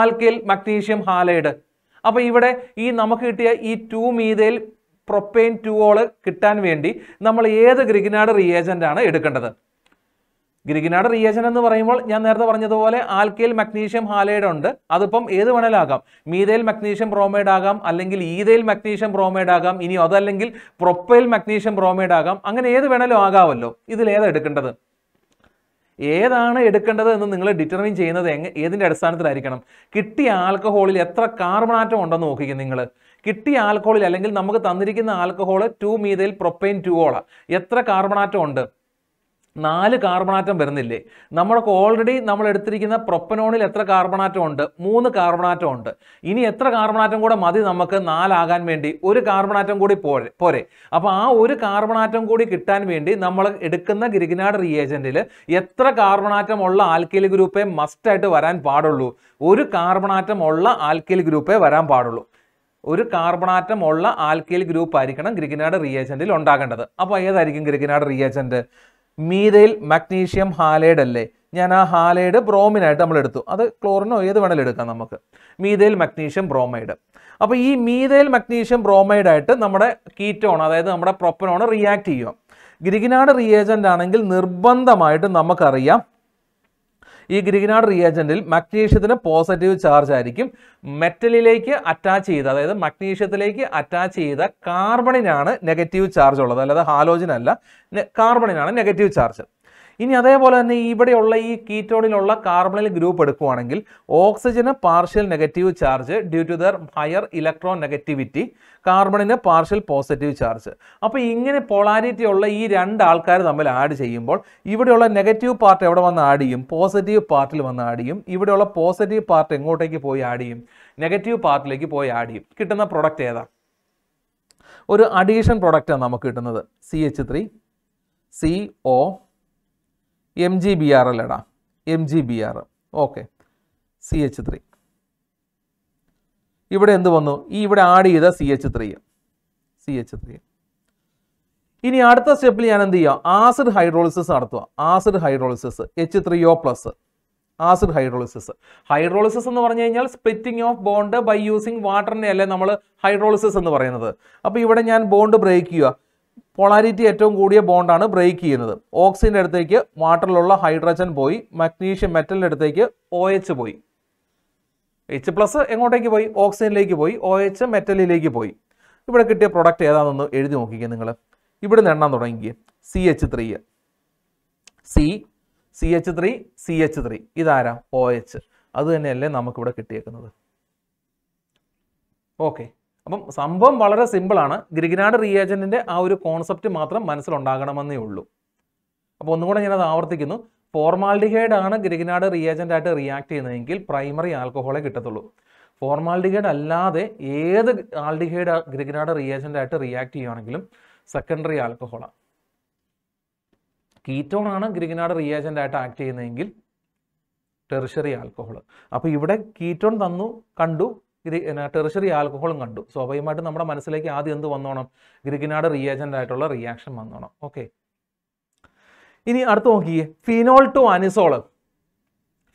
alkyl magnesium halide അപ്പോൾ ഇവിടെ ഈ നമുക്ക് കിട്ടിയ ഈ two methyl propane two ol കിട്ടാൻ വേണ്ടി നമ്മൾ ഏത് ഗ്രിഗനാഡ് റിയേജൻ്റ് ആണ് എടുക്കേണ്ടത് ഗിരിഗിനാട് റിയേഷൻ എന്ന് പറയുമ്പോൾ ഞാൻ നേരത്തെ പറഞ്ഞതുപോലെ ആൽക്കയിൽ മഗ്നീഷ്യം ഹാലൈഡ് ഉണ്ട് അതിപ്പം ഏത് വേണേലാകാം മീതയിൽ മഗ്നീഷ്യം ബ്രോമൈഡ് ആകാം അല്ലെങ്കിൽ ഈതയിൽ മഗ്നീഷ്യം ബ്രോമൈഡ് ആകാം ഇനി അതല്ലെങ്കിൽ പ്രൊപ്പയിൽ മഗ്നീഷ്യം ബ്രോമൈഡ് ആകാം അങ്ങനെ ഏത് വേണേലും ആകാമല്ലോ ഇതിലേതാ എടുക്കേണ്ടത് ഏതാണ് എടുക്കേണ്ടത് എന്ന് നിങ്ങൾ ഡിറ്റർമിൻ ചെയ്യുന്നത് എങ്ങ ഏതിൻ്റെ അടിസ്ഥാനത്തിലായിരിക്കണം കിട്ടിയ ആൽക്കഹോളിൽ എത്ര കാർബണാറ്റം ഉണ്ടെന്ന് നോക്കിക്കും നിങ്ങൾ കിട്ടിയ ആൽക്കഹോളിൽ അല്ലെങ്കിൽ നമുക്ക് തന്നിരിക്കുന്ന alcohol two methyl propane two ol എത്ര കാർബണാറ്റം ഉണ്ട് നാല് കാർബണാറ്റം വരുന്നില്ലേ നമ്മൾക്ക് ഓൾറെഡി നമ്മൾ എടുത്തിരിക്കുന്ന പ്രൊപ്പനോണിൽ എത്ര കാർബണാറ്റം ഉണ്ട് മൂന്ന് കാർബണാറ്റം ഉണ്ട് ഇനി എത്ര കാർബണാറ്റം കൂടെ മതി നമുക്ക് നാലാകാൻ വേണ്ടി ഒരു കാർബണാറ്റം കൂടി പോരെ പോരെ അപ്പോൾ ആ ഒരു കാർബണാറ്റം കൂടി കിട്ടാൻ വേണ്ടി നമ്മൾ എടുക്കുന്ന ഗിരിഗിനാട് റിയേജൻറ്റിൽ എത്ര കാർബണാറ്റം ഉള്ള ആൽക്കൈൽ ഗ്രൂപ്പേ മസ്റ്റായിട്ട് വരാൻ പാടുള്ളൂ ഒരു കാർബണാറ്റം ഉള്ള ആൽക്കൈൽ ഗ്രൂപ്പേ വരാൻ പാടുള്ളൂ ഒരു കാർബണാറ്റം ഉള്ള ആൽക്കൈൽ ഗ്രൂപ്പ് ആയിരിക്കണം ഗ്രിഗിനാട് റിയേജൻറ്റിൽ ഉണ്ടാകേണ്ടത് അപ്പോൾ ഏതായിരിക്കും Grignard reagent methyl magnesium halide അല്ലേ ഞാൻ ആ ഹാലൈഡ് ബ്രോമിനായിട്ട് നമ്മൾ എടുത്തു അത് ക്ലോറിനോ ഏത് വേണേലും എടുക്കാം നമുക്ക് മീതയിൽ മഗ്നീഷ്യം ബ്രോമൈഡ് അപ്പോൾ ഈ മീതയിൽ മഗ്നീഷ്യം ബ്രോമൈഡായിട്ട് നമ്മുടെ കീറ്റോൺ അതായത് നമ്മുടെ പ്രൊപ്പനോണ് റിയാക്ട് ചെയ്യുക ഗ്രിഗിനാട് റിയേജൻ്റ് ആണെങ്കിൽ നിർബന്ധമായിട്ട് നമുക്കറിയാം ഈ ഗ്രീനാഡ് റിയേജൻറ്റിൽ മഗ്നീഷ്യത്തിന് പോസിറ്റീവ് ചാർജ് ആയിരിക്കും മെറ്റലിലേക്ക് അറ്റാച്ച് ചെയ്ത അതായത് മഗ്നീഷ്യത്തിലേക്ക് അറ്റാച്ച് ചെയ്ത കാർബണിനാണ് നെഗറ്റീവ് ചാർജ് ഉള്ളത് അല്ലാതെ ഹാലോജിനല്ല കാർബണിനാണ് നെഗറ്റീവ് ചാർജ് ഇനി അതേപോലെ തന്നെ ഇവിടെയുള്ള ഈ കീറ്റോണിലുള്ള കാർബണിൽ ഗ്രൂപ്പ് എടുക്കുവാണെങ്കിൽ ഓക്സിജന് partial negative charge due to their higher electron negativity കാർബണിന് പാർഷ്യൽ പോസിറ്റീവ് ചാർജ് അപ്പോൾ ഇങ്ങനെ പോളാരിറ്റി ഉള്ള ഈ രണ്ട് ആൾക്കാർ തമ്മിൽ ആഡ് ചെയ്യുമ്പോൾ ഇവിടെയുള്ള നെഗറ്റീവ് പാർട്ട് എവിടെ വന്ന് ആഡ് ചെയ്യും പോസിറ്റീവ് പാർട്ടിൽ വന്ന് ആഡ് ചെയ്യും ഇവിടെയുള്ള പോസിറ്റീവ് പാർട്ട് എങ്ങോട്ടേക്ക് പോയി ആഡ് ചെയ്യും നെഗറ്റീവ് പാർട്ടിലേക്ക് പോയി ആഡ് ചെയ്യും കിട്ടുന്ന പ്രൊഡക്റ്റ് ഏതാ ഒരു അഡീഷൻ പ്രൊഡക്റ്റാണ് നമുക്ക് കിട്ടുന്നത് C H three C O M G B R അല്ലടാ M G B R okay C H three ഇവിടെ എന്ത് വന്നു ഈ ഇവിടെ ആഡ് ചെയ്ത C H three C H three ഇനി അടുത്ത സ്റ്റെപ്പിൽ ഞാൻ എന്ത് ചെയ്യുക ആസിഡ് ഹൈഡ്രോളിസിസ് നടത്തുക acid hydrolysis H three O plus acid hydrolysis hydrolysis എന്ന് പറഞ്ഞു കഴിഞ്ഞാൽ splitting of bond by using വാട്ടറിനെ അല്ലേ നമ്മൾ ഹൈഡ്രോളിസിസ് എന്ന് പറയുന്നത് അപ്പോൾ ഇവിടെ ഞാൻ ബോണ്ട് ബ്രേക്ക് ചെയ്യുക പോളാരിറ്റി ഏറ്റവും കൂടിയ ബോണ്ടാണ് ബ്രേക്ക് ചെയ്യുന്നത് ഓക്സിജൻ്റെ അടുത്തേക്ക് വാട്ടറിലുള്ള ഹൈഡ്രജൻ പോയി മഗ്നീഷ്യം മെറ്റലിൻ്റെ അടുത്തേക്ക് ഒ എച്ച് പോയി എച്ച് പ്ലസ് എങ്ങോട്ടേക്ക് പോയി ഓക്സിജനിലേക്ക് പോയി ഒ എച്ച് മെറ്റലിലേക്ക് പോയി ഇവിടെ കിട്ടിയ പ്രൊഡക്റ്റ് ഏതാണെന്ന് എഴുതി നോക്കിക്കുക നിങ്ങൾ ഇവിടെ നിന്ന് എണ്ണാൻ തുടങ്ങിക്കുക C H three C C H three C H three ഇതാരാ ഒ എച്ച് അത് തന്നെയല്ലേ നമുക്കിവിടെ കിട്ടിയേക്കുന്നത് ഓക്കെ അപ്പം സംഭവം വളരെ സിമ്പിളാണ് ഗ്രിഗനാട് റിയേജൻറ്റിൻ്റെ ആ ഒരു കോൺസെപ്റ്റ് മാത്രം മനസ്സിലുണ്ടാകണമെന്നേ ഉള്ളൂ അപ്പോൾ ഒന്നുകൂടെ ഞാനത് ആവർത്തിക്കുന്നു ഫോർമാൽഡിഹൈഡ് ആണ് ഗ്രിഗനാട് റിയേജൻ്റായിട്ട് ആയിട്ട് റിയാക്ട് ചെയ്യുന്നതെങ്കിൽ പ്രൈമറി ആൽക്കഹോളെ കിട്ടത്തുള്ളൂ ഫോർമാൽഡിഹൈഡ് അല്ലാതെ ഏത് ആൽഡിഹൈഡ് ഗ്രിഗനാട് റിയേജൻ്റായിട്ട് ആയിട്ട് റിയാക്ട് ചെയ്യുകയാണെങ്കിലും സെക്കൻഡറി ആൽക്കഹോളാണ് കീറ്റോൺ ആണ് ഗ്രിഗനാട് റിയേജൻ്റായിട്ട് ആയിട്ട് ആക്ട് ചെയ്യുന്നതെങ്കിൽ ടെറിഷറി ആൽക്കഹോൾ അപ്പോൾ ഇവിടെ കീറ്റോൺ തന്നു കണ്ടു ടെറിഷറി ആൽക്കഹോളും കണ്ടു സ്വാഭാവികമായിട്ടും നമ്മുടെ മനസ്സിലേക്ക് ആദ്യം എന്ത് വന്നോണം ഗ്രിഗിനാട് റിയേജൻ്റ് ആയിട്ടുള്ള റിയാക്ഷൻ വന്നോണം ഓക്കെ ഇനി അടുത്ത് നോക്കിയേ ഫിനോൾ ടു അനിസോള്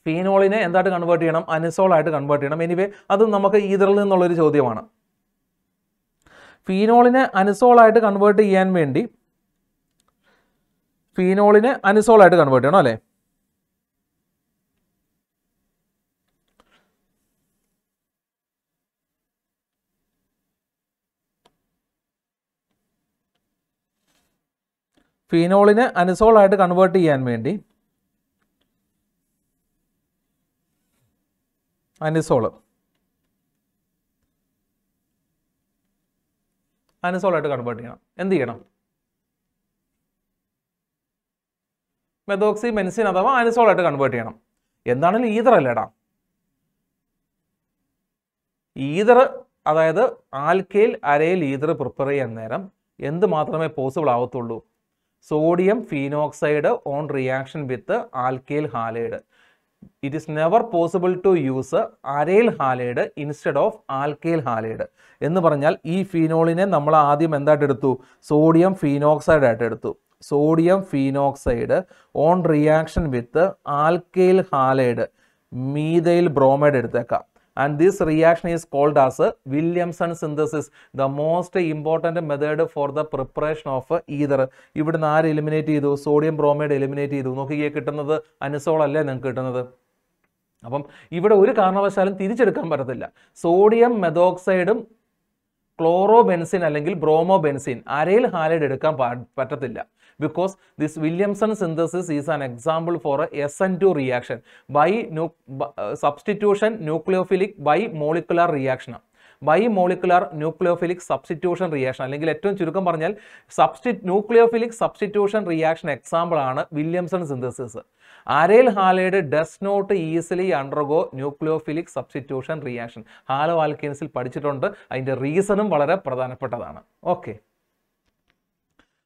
ഫീനോളിനെ എന്തായിട്ട് കൺവേർട്ട് ചെയ്യണം അനിസോളായിട്ട് കൺവേർട്ട് ചെയ്യണം എനിവേ അത് നമുക്ക് ഈതറിൽ നിന്നുള്ളൊരു ചോദ്യമാണ് ഫീനോളിനെ അനിസോളായിട്ട് കൺവേർട്ട് ചെയ്യാൻ വേണ്ടി ഫീനോളിനെ അനിസോളായിട്ട് കൺവേർട്ട് ചെയ്യണം അല്ലേ ഫീനോളിനെ ആയിട്ട് കൺവേർട്ട് ചെയ്യാൻ വേണ്ടി അനിസോള് ആയിട്ട് കൺവേർട്ട് ചെയ്യണം എന്ത് ചെയ്യണം മെതോക്സി മെൻസിൻ അഥവാ ആയിട്ട് കൺവേർട്ട് ചെയ്യണം എന്താണെങ്കിലും ഈതർ അല്ലേടാ ഈതർ അതായത് ആൽക്കയിൽ അരയിൽ ഈതർ പ്രിപ്പയർ ചെയ്യാൻ നേരം എന്ത് മാത്രമേ പോസിബിൾ ആവത്തുള്ളൂ sodium phenoxide on reaction with alkyl halide it is never possible to use aryl halide instead of alkyl halide എന്ന് പറഞ്ഞാൽ ഈ ഫീനോളിനെ നമ്മൾ ആദ്യം എന്തായിട്ട് എടുത്തു സോഡിയം ഫീനോക്സൈഡ് ആയിട്ട് എടുത്തു sodium phenoxide on reaction with alkyl halide methyl bromide എടുത്തേക്കാം and this reaction is called as Williamson synthesis the most important method for the preparation of ether ഇവിടുന്ന് ആര് എലിമിനേറ്റ് ചെയ്തു സോഡിയം ബ്രോമൈഡ് എലിമിനേറ്റ് ചെയ്തു നോക്കിയേ കിട്ടുന്നത് anisole അല്ലേ നിങ്ങൾക്ക് കിട്ടുന്നത് അപ്പം ഇവിടെ ഒരു കാരണവശാലും തിരിച്ചെടുക്കാൻ പറ്റത്തില്ല സോഡിയം മെതോക്സൈഡും ക്ലോറോ ബെൻസിൻ അല്ലെങ്കിൽ ബ്രോമോ ബെൻസിൻ അരയിൽ ഹാലൈഡ് എടുക്കാൻ പറ്റത്തില്ല because this Williamson synthesis is an example for A S N two reaction by new substitution nucleophilic by molecular reaction by molecular nucleophilic substitution reaction അല്ലെങ്കിൽ ഏറ്റവും ചുരുക്കം പറഞ്ഞാൽ സബ്സ്റ്റി nucleophilic substitution reaction example ആണ് Williamson synthesis aryl ഹാലയുടെ does not easily undergo nucleophilic substitution reaction halo ആൽക്കീൻസിൽ പഠിച്ചിട്ടുണ്ട് അതിൻ്റെ റീസണും വളരെ പ്രധാനപ്പെട്ടതാണ് ഓക്കെ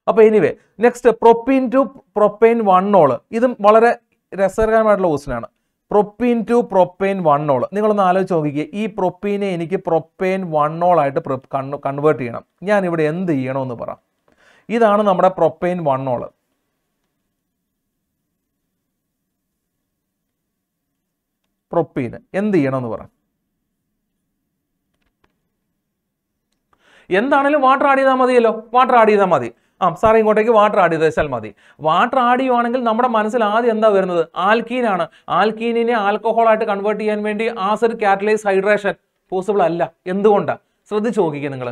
അപ്പോൾ anyway next propene to propane one ol ഇതും വളരെ രസകരമായിട്ടുള്ള ആണ് പ്രൊപ്പീൻ ടു പ്രൊപ്പൈൻ വണ്ണോൾ നിങ്ങളൊന്ന് ആലോചിച്ച് നോക്കിക്കുക ഈ പ്രൊപ്പീനെ എനിക്ക് പ്രൊപ്പൈൻ വണ്ണോളായിട്ട് കൺവേർട്ട് ചെയ്യണം ഞാൻ ഇവിടെ എന്ത് ചെയ്യണമെന്ന് പറ ഇതാണ് നമ്മുടെ പ്രൊപ്പൈൻ വണ്ണോൾ പ്രൊപ്പീന് എന്ത് ചെയ്യണമെന്ന് പറ എന്താണെങ്കിലും വാട്ടർ ആഡ് ചെയ്താൽ മതിയല്ലോ വാട്ടർ ആഡ് ചെയ്താൽ മതി ആ സാർ ഇങ്ങോട്ടേക്ക് വാട്ടർ ആഡ് ചെയ്ത് വെച്ചാൽ മതി വാട്ടർ ആഡ് ചെയ്യുവാണെങ്കിൽ നമ്മുടെ മനസ്സിൽ ആദ്യം എന്താ വരുന്നത് ആൽക്കീനാണ് ആൽക്കീനിനെ ആൽക്കഹോളായിട്ട് കൺവേർട്ട് ചെയ്യാൻ വേണ്ടി ആസിഡ് കാറ്റലൈസ് ഹൈഡ്രേഷൻ പോസിബിൾ അല്ല എന്തുകൊണ്ടാണ് ശ്രദ്ധിച്ച് നോക്കിക്കുക നിങ്ങൾ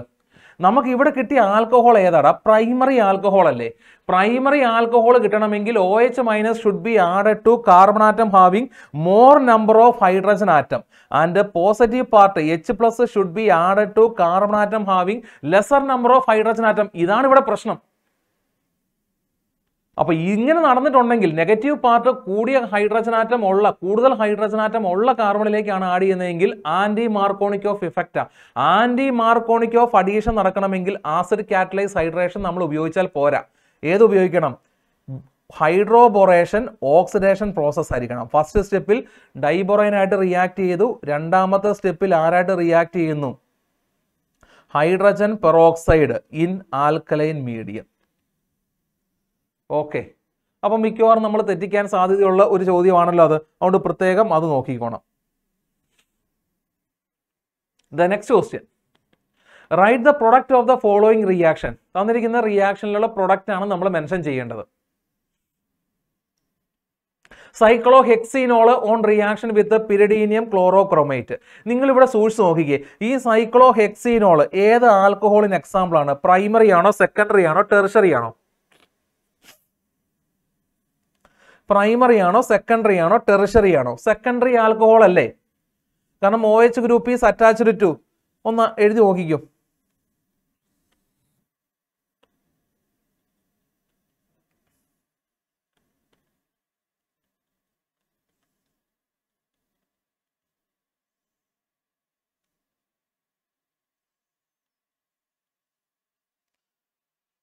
നമുക്ക് ഇവിടെ കിട്ടിയ ആൽക്കഹോൾ ഏതാടാ പ്രൈമറി ആൽക്കഹോൾ അല്ലേ പ്രൈമറി ആൽക്കഹോൾ കിട്ടണമെങ്കിൽ O H minus should be add to carbon atom having more number of hydrogen atom and positive part H plus should be add to carbon atom having lesser number of hydrogen atom ഇതാണ് ഇവിടെ പ്രശ്നം അപ്പോൾ ഇങ്ങനെ നടന്നിട്ടുണ്ടെങ്കിൽ negative part കൂടിയ hydrogen atom ഉള്ള കൂടുതൽ hydrogen atom ഉള്ള കാർബണിലേക്കാണ് ആഡ് ചെയ്യുന്നതെങ്കിൽ anti മാർക്കോണിക് of effect anti മാർക്കോണിക് of addition നടക്കണമെങ്കിൽ ആസിഡ് കാറ്റലൈസ് ഹൈഡ്രേഷൻ നമ്മൾ ഉപയോഗിച്ചാൽ പോരാ ഏത് ഉപയോഗിക്കണം ഹൈഡ്രോബൊറേഷൻ ഓക്സിഡേഷൻ പ്രോസസ്സ് ആയിരിക്കണം ഫസ്റ്റ് സ്റ്റെപ്പിൽ ഡൈബൊറൈനായിട്ട് റിയാക്ട് ചെയ്തു രണ്ടാമത്തെ സ്റ്റെപ്പിൽ ആരായിട്ട് റിയാക്ട് ചെയ്യുന്നു hydrogen peroxide in alkaline medium okay അപ്പം മിക്കവാറും നമ്മൾ തെറ്റിക്കാൻ സാധ്യതയുള്ള ഒരു ചോദ്യമാണല്ലോ അത് അതുകൊണ്ട് പ്രത്യേകം അത് നോക്കിക്കോണം the next question write the product of the following reaction തന്നിരിക്കുന്ന റിയാക്ഷനിലുള്ള പ്രൊഡക്റ്റ് ആണ് നമ്മൾ മെൻഷൻ ചെയ്യേണ്ടത് cyclo hexanol on reaction with pyridinium chlorochromate നിങ്ങളിവിടെ സൂക്ഷിച്ച് നോക്കിക്കേ ഈ സൈക്ലോ ഹെക്സീനോള് ഏത് ആൽക്കഹോളിന് ആണ് പ്രൈമറി ആണോ സെക്കൻഡറി ആണോ ടെർഷറി ആണോ പ്രൈമറി ആണോ സെക്കൻഡറി ആണോ ടെറിഷറി ആണോ സെക്കൻഡറി ആൽക്കഹോൾ അല്ലേ കാരണം O H group is attached to ഒന്ന് എഴുതി നോക്കിക്കും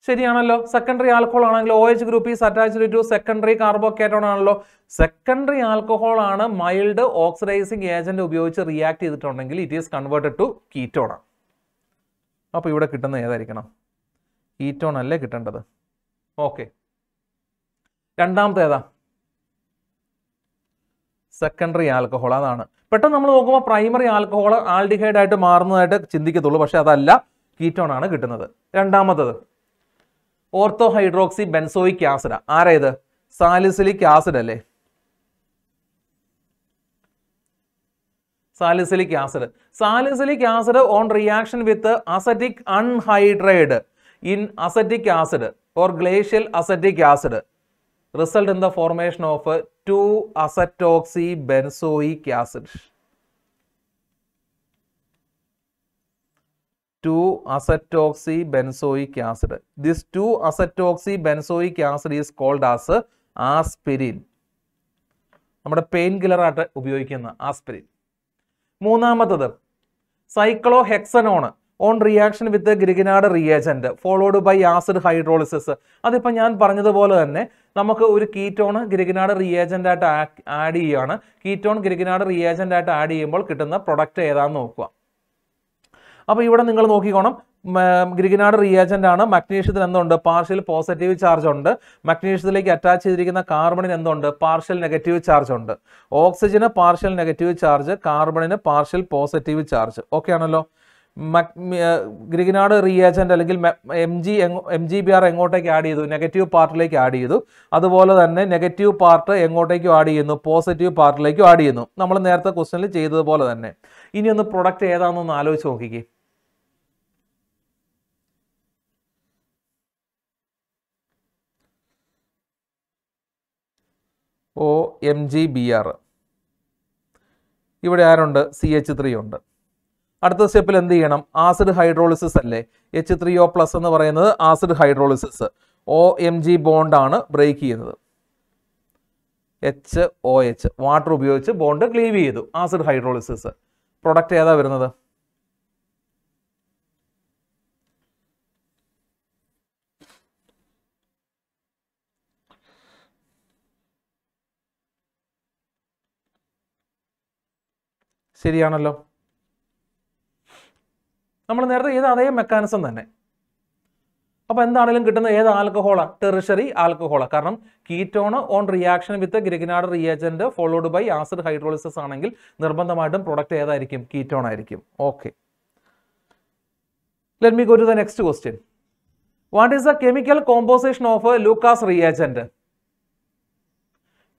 ശരിയാണല്ലോ സെക്കൻഡറി ആൽക്കഹോൾ ആണെങ്കിൽ O H group is attached to secondary carbocation ആണല്ലോ സെക്കൻഡറി ആൽക്കഹോൾ ആണ് മൈൽഡ് ഓക്സിഡൈസിങ് ഏജന്റ് ഉപയോഗിച്ച് റിയാക്ട് ചെയ്തിട്ടുണ്ടെങ്കിൽ it is converted to ketone അപ്പോൾ ഇവിടെ കിട്ടുന്ന ഏതായിരിക്കണം കീറ്റോൺ അല്ലേ കിട്ടേണ്ടത് ഓക്കെ രണ്ടാമത്തെ ഏതാ സെക്കൻഡറി ആൽക്കഹോൾ അതാണ് പെട്ടെന്ന് നമ്മൾ നോക്കുമ്പോൾ പ്രൈമറി ആൽക്കഹോൾ ആൽഡിഹൈഡ് ആയിട്ട് മാറുന്നതായിട്ട് ചിന്തിക്കത്തുള്ളൂ പക്ഷേ അതല്ല കീറ്റോൺ ആണ് കിട്ടുന്നത് രണ്ടാമത്തത് ഓർത്തോ ഹൈഡ്രോക്സി ബെൻസോയിക് ആസിഡ് ആരേത് സാലിസിലിക് ആസിഡ് അല്ലേ salicylic acid salicylic acid on reaction with acetic anhydride in acetic acid or glacial acetic acid result in the formation of two acetoxy benzoic acid two acetoxy benzoic acid this two acetoxy benzoic acid is called as aspirin നമ്മുടെ pain കില്ലറായിട്ട് ഉപയോഗിക്കുന്ന aspirin മൂന്നാമത്തത് cyclo hexanone on reaction with Grignard reagent followed by acid hydrolysis അതിപ്പോൾ ഞാൻ പറഞ്ഞതുപോലെ തന്നെ നമുക്ക് ഒരു കീറ്റോൺ ഗ്രിഗനാഡ് റിയേജന്റ് ആയിട്ട് ആഡ് ചെയ്യുകയാണ് കീറ്റോൺ ഗ്രിഗനാഡ് റിയേജന്റ് ആയിട്ട് ആഡ് ചെയ്യുമ്പോൾ കിട്ടുന്ന പ്രൊഡക്റ്റ് ഏതാണെന്ന് നോക്കുക അപ്പോൾ ഇവിടെ നിങ്ങൾ നോക്കിക്കോണം ഗ്രിഗനാട് റിയാജൻ്റ് ആണ് മഗ്നീഷ്യത്തിൽ എന്തുണ്ട് പാർഷ്യൽ പോസിറ്റീവ് ചാർജ് ഉണ്ട് മഗ്നീഷ്യത്തിലേക്ക് അറ്റാച്ച് ചെയ്തിരിക്കുന്ന കാർബണിന് എന്തുണ്ട് പാർഷ്യൽ നെഗറ്റീവ് ചാർജ് ഉണ്ട് ഓക്സിജന് പാർഷ്യൽ നെഗറ്റീവ് ചാർജ് കാർബണിന് പാർഷ്യൽ പോസിറ്റീവ് ചാർജ് ഓക്കെ ആണല്ലോ ഗ്രിഗനാട് റിയാജൻ്റ് അല്ലെങ്കിൽ M G M G B R എങ്ങോട്ടേക്ക് ആഡ് ചെയ്തു നെഗറ്റീവ് പാർട്ടിലേക്ക് ആഡ് ചെയ്തു അതുപോലെ തന്നെ നെഗറ്റീവ് പാർട്ട് എങ്ങോട്ടേക്കും ആഡ് ചെയ്യുന്നു പോസിറ്റീവ് പാർട്ടിലേക്കും ആഡ് ചെയ്യുന്നു നമ്മൾ നേരത്തെ ക്വസ്റ്റനിൽ ചെയ്തതുപോലെ തന്നെ ഇനി ഒന്ന് പ്രൊഡക്റ്റ് ഏതാണെന്നൊന്ന് ആലോചിച്ച് നോക്കിക്കേ O M G B R ഇവിടെ ആരുണ്ട് സി എച്ച് ത്രീ ഉണ്ട് അടുത്ത സ്റ്റെപ്പിൽ എന്ത് ചെയ്യണം ആസിഡ് ഹൈഡ്രോളിസിസ് അല്ലേ എച്ച് ത്രീ ഒ പ്ലസ് എന്ന് പറയുന്നത് acid hydrolysis O M G ബോണ്ടാണ് ബ്രേക്ക് ചെയ്യുന്നത് എച്ച് ഒ എച്ച് വാട്ടർ ഉപയോഗിച്ച് ബോണ്ട് ക്ലീവ് ചെയ്തു ആസിഡ് ഹൈഡ്രോളിസിസ് പ്രൊഡക്റ്റ് ഏതാ വരുന്നത് ശരിയാണല്ലോ നമ്മൾ നേരത്തെ ഇത് അതേ മെക്കാനിസം തന്നെ അപ്പോൾ എന്താണെങ്കിലും കിട്ടുന്ന ഏത് ആൽക്കഹോളാ ടെറിഷറി ആൽക്കഹോളാ കാരണം ketone on reaction with Grignard reagent followed by acid hydrolysis ആണെങ്കിൽ നിർബന്ധമായിട്ടും പ്രൊഡക്റ്റ് ഏതായിരിക്കും കീറ്റോൺ ആയിരിക്കും okay let me go to the next question what is the chemical composition of Lucas reagent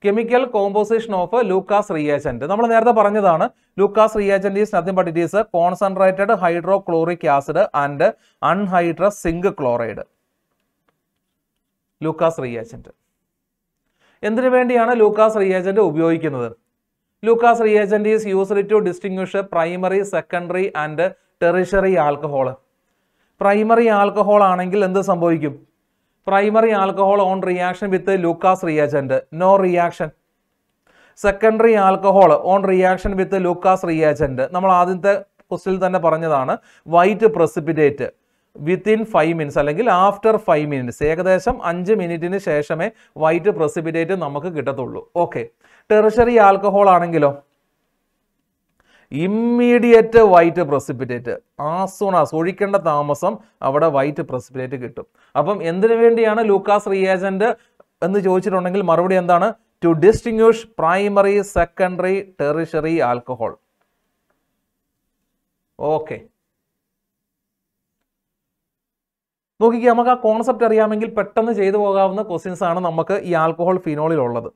chemical composition of Lucas reagent നമ്മൾ നേരത്തെ പറഞ്ഞതാണ് Lucas reagent is nothing but it is concentrated hydrochloric acid and anhydrous zinc chloride Lucas reagent എന്തിനു വേണ്ടിയാണ് Lucas reagent ഉപയോഗിക്കുന്നത് Lucas reagent is used to distinguish primary secondary and tertiary alcohol primary alcohol ആണെങ്കിൽ എന്ത് സംഭവിക്കും primary alcohol on reaction with Lucas reagent no reaction secondary alcohol on reaction with Lucas reagent നമ്മൾ ആദ്യത്തെ ക്വസ്റ്റിൽ തന്നെ പറഞ്ഞതാണ് white precipitate within five minutes അല്ലെങ്കിൽ after five minutes ഏകദേശം അഞ്ച് മിനിറ്റിന് ശേഷമേ വൈറ്റ് പ്രസിപ്പിറ്റേറ്റ് നമുക്ക് കിട്ടത്തുള്ളൂ ഓക്കെ ടെറിഷറി ആൽക്കഹോൾ ആണെങ്കിലോ ഇമ്മീഡിയറ്റ് വൈറ്റ് പ്രസിപ്പിറ്റേറ്റ് ആസോണാസ് ഒഴിക്കേണ്ട താമസം അവിടെ വൈറ്റ് പ്രസിപ്പിറ്റേറ്റ് കിട്ടും അപ്പം എന്തിനു വേണ്ടിയാണ് ലൂക്കാസ് റിയേജൻറ്റ് എന്ന് ചോദിച്ചിട്ടുണ്ടെങ്കിൽ മറുപടി എന്താണ് to distinguish primary secondary tertiary alcohol okay നോക്കിക്കുക നമുക്ക് ആ കോൺസെപ്റ്റ് അറിയാമെങ്കിൽ പെട്ടെന്ന് ചെയ്തു പോകാവുന്ന ക്വസ്റ്റ്യൻസ് ആണ് നമുക്ക് ഈ ആൽക്കഹോൾ ഫിനോളിൽ ഉള്ളത്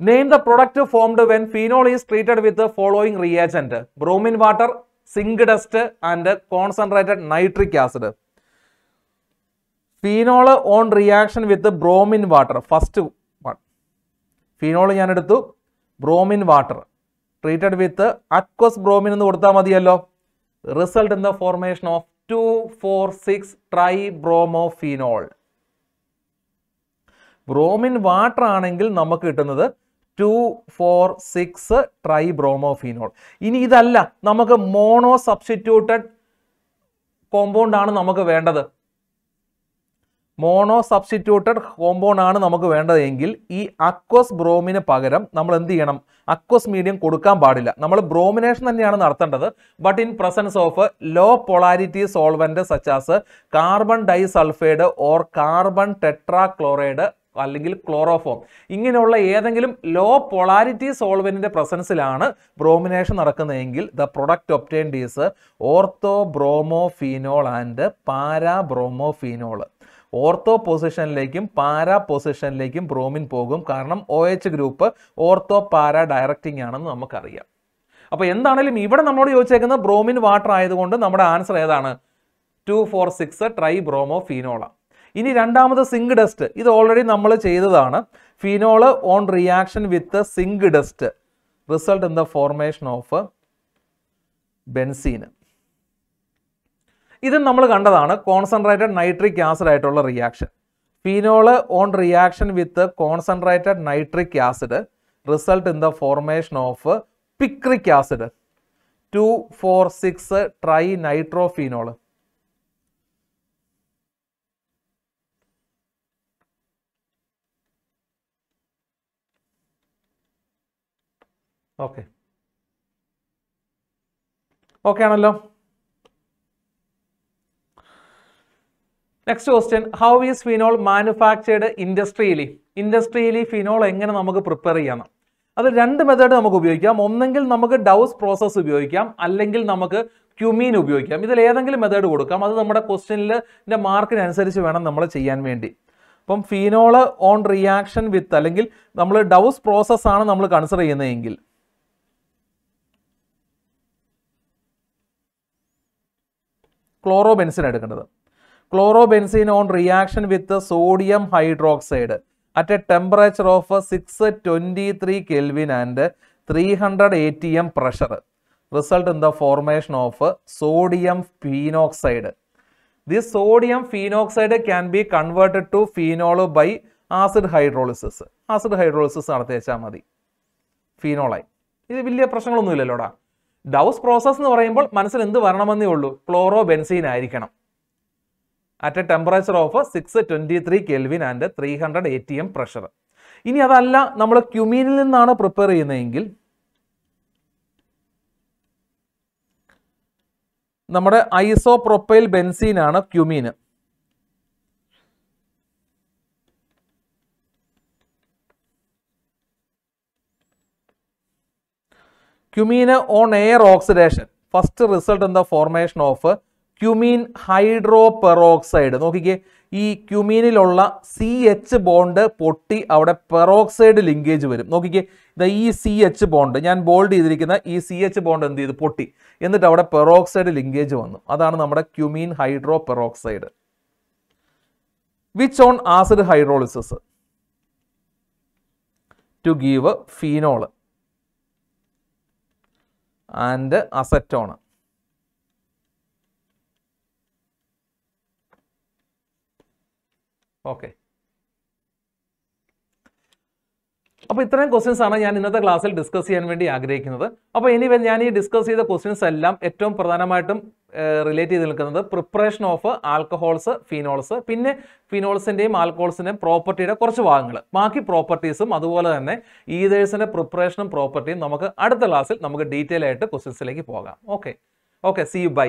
Name the product formed when phenol is treated with the following reagent. Bromine water, zinc dust and concentrated nitric acid. Phenol on reaction with bromine water first one phenol ഞാനെടുത്തു bromine water treated with aqueous bromine എന്ന് കൊടുത്താൽ മതിയല്ലോ result in the formation of two four six tri bromo phenol bromine water ആണെങ്കിൽ നമുക്ക് കിട്ടുന്നത് two four six tri bromophenol ഇനി ഇതല്ല നമുക്ക് മോണോ സബ്സ്റ്റിറ്റ്യൂട്ടഡ് കോമ്പൗണ്ട് ആണ് നമുക്ക് വേണ്ടത് മോണോ സബ്സ്റ്റിറ്റ്യൂട്ടഡ് കോമ്പൗണ്ട് ആണ് നമുക്ക് വേണ്ടതെങ്കിൽ ഈ അക്വസ് ബ്രോമിന് പകരം നമ്മൾ എന്ത് ചെയ്യണം അക്വസ് മീഡിയം കൊടുക്കാൻ പാടില്ല നമ്മൾ ബ്രോമിനേഷൻ തന്നെയാണ് നടത്തേണ്ടത് but in presence of low polarity solvent such as carbon disulphide or carbon tetrachloride അല്ലെങ്കിൽ ക്ലോറോഫോം ഇങ്ങനെയുള്ള ഏതെങ്കിലും ലോ പൊളാരിറ്റി സോൾവെൻറ്റിൻ്റെ പ്രസൻസിലാണ് ബ്രോമിനേഷൻ നടക്കുന്നതെങ്കിൽ the product obtained is ortho bromophenol and para phenol ortho പൊസിഷനിലേക്കും പാരാ പൊസിഷനിലേക്കും ബ്രോമിൻ പോകും കാരണം O H group ortho para directing ആണെന്ന് നമുക്കറിയാം അപ്പോൾ എന്താണെങ്കിലും ഇവിടെ നമ്മളോട് ചോദിച്ചേക്കുന്നത് ബ്രോമിൻ വാട്ടർ ആയതുകൊണ്ട് നമ്മുടെ ആൻസർ ഏതാണ് two four six tri bromo ഫീനോളാണ് ഇനി രണ്ടാമത് സിങ്ക് ഡസ്റ്റ് ഇത് ഓൾറെഡി നമ്മൾ ചെയ്തതാണ് phenol on reaction with zinc dust result in the formation of benzene ഇതും നമ്മൾ കണ്ടതാണ് കോൺസെൻട്രേറ്റഡ് നൈട്രിക് ആസിഡ് ആയിട്ടുള്ള reaction phenol on reaction with concentrated nitric acid result in the formation of picric acid two four six tri nitrophenol okay okay ആണല്ലോ next question how is phenol manufactured industrially industrially phenol എങ്ങനെ നമുക്ക് prepare ചെയ്യണം അത് രണ്ട് method നമുക്ക് ഉപയോഗിക്കാം ഒന്നെങ്കിൽ നമുക്ക് ഡൗസ് പ്രോസസ്സ് ഉപയോഗിക്കാം അല്ലെങ്കിൽ നമുക്ക് ക്യുമീൻ ഉപയോഗിക്കാം ഇതിൽ ഏതെങ്കിലും മെത്തേഡ് കൊടുക്കാം അത് നമ്മുടെ ക്വസ്റ്റ്യനിലെ മാർക്കിനനുസരിച്ച് വേണം നമ്മൾ ചെയ്യാൻ വേണ്ടി അപ്പം ഫിനോള് ഓൺ റിയാക്ഷൻ വിത്ത് അല്ലെങ്കിൽ നമ്മൾ ഡൗസ് പ്രോസസ്സാണ് നമ്മൾ കൺസിഡർ ചെയ്യുന്നതെങ്കിൽ ക്ലോറോബെൻസിൻ എടുക്കേണ്ടത് chlorobenzene on reaction with sodium hydroxide at a temperature of six twenty three kelvin and three hundred A T M pressure result in the formation of sodium phenoxide the sodium phenoxide can be converted to phenol by acid hydrolysis acid hydrolysis നടത്തി വെച്ചാൽ മതി ഫീനോളായി ഇത് വലിയ പ്രശ്നങ്ങളൊന്നുമില്ലല്ലോടാ ഡൗസ് process എന്ന് പറയുമ്പോൾ മനസ്സിൽ എന്ത് വരണമെന്നേ ഉള്ളൂ ക്ലോറോ ബെൻസീൻ ആയിരിക്കണം at a temperature of six twenty three kelvin and three hundred A T M pressure ഇനി അതല്ല നമ്മൾ ക്യുമീനിൽ നിന്നാണ് പ്രിപ്പയർ ചെയ്യുന്നതെങ്കിൽ നമ്മുടെ ഐസോ പ്രൊപ്പൈൽ ആണ് cumene cumene on air oxidation first result in the formation of cumene hydro peroxide നോക്കിക്കേ ഈ ക്യുമീനിലുള്ള C H bond പൊട്ടി അവിടെ പെറോക്സൈഡ് ലിങ്കേജ് വരും നോക്കിക്കേ ഇത് ഈ സി എച്ച് ബോണ്ട് ഞാൻ ബോൾഡ് ചെയ്തിരിക്കുന്ന ഈ സി എച്ച് ബോണ്ട് എന്ത് ചെയ്തു പൊട്ടി എന്നിട്ട് അവിടെ പെറോക്സൈഡ് ലിങ്കേജ് വന്നു അതാണ് നമ്മുടെ cumene hydro peroxide which on acid hydrolysis to give phenol and acetone okay അപ്പോൾ ഇത്രയും ക്വസ്റ്റ്യൻസ് ആണ് ഞാൻ ഇന്നത്തെ ക്ലാസ്സിൽ ഡിസ്കസ് ചെയ്യാൻ വേണ്ടി ആഗ്രഹിക്കുന്നത് അപ്പോൾ ഇനി ഞാൻ ഈ ഡിസ്കസ് ചെയ്ത ക്വസ്റ്റ്യൻസ് എല്ലാം ഏറ്റവും പ്രധാനമായിട്ടും റിലേറ്റ് ചെയ്ത് നിൽക്കുന്നത് പ്രിപ്പറേഷൻ ഓഫ് ആൽക്കഹോൾസ് ഫീനോൾസ് പിന്നെ ഫിനോൾസിൻ്റെയും ആൽക്കഹോൾസിൻ്റെയും പ്രോപ്പർട്ടിയുടെ കുറച്ച് ഭാഗങ്ങൾ ബാക്കി പ്രോപ്പർട്ടീസും അതുപോലെ തന്നെ ഈതേഴ്സിൻ്റെ പ്രിപ്പറേഷനും പ്രോപ്പർട്ടിയും നമുക്ക് അടുത്ത ക്ലാസ്സിൽ നമുക്ക് ഡീറ്റെയിൽ ആയിട്ട് ക്വസ്റ്റ്യൻസിലേക്ക് പോകാം okay okay see you by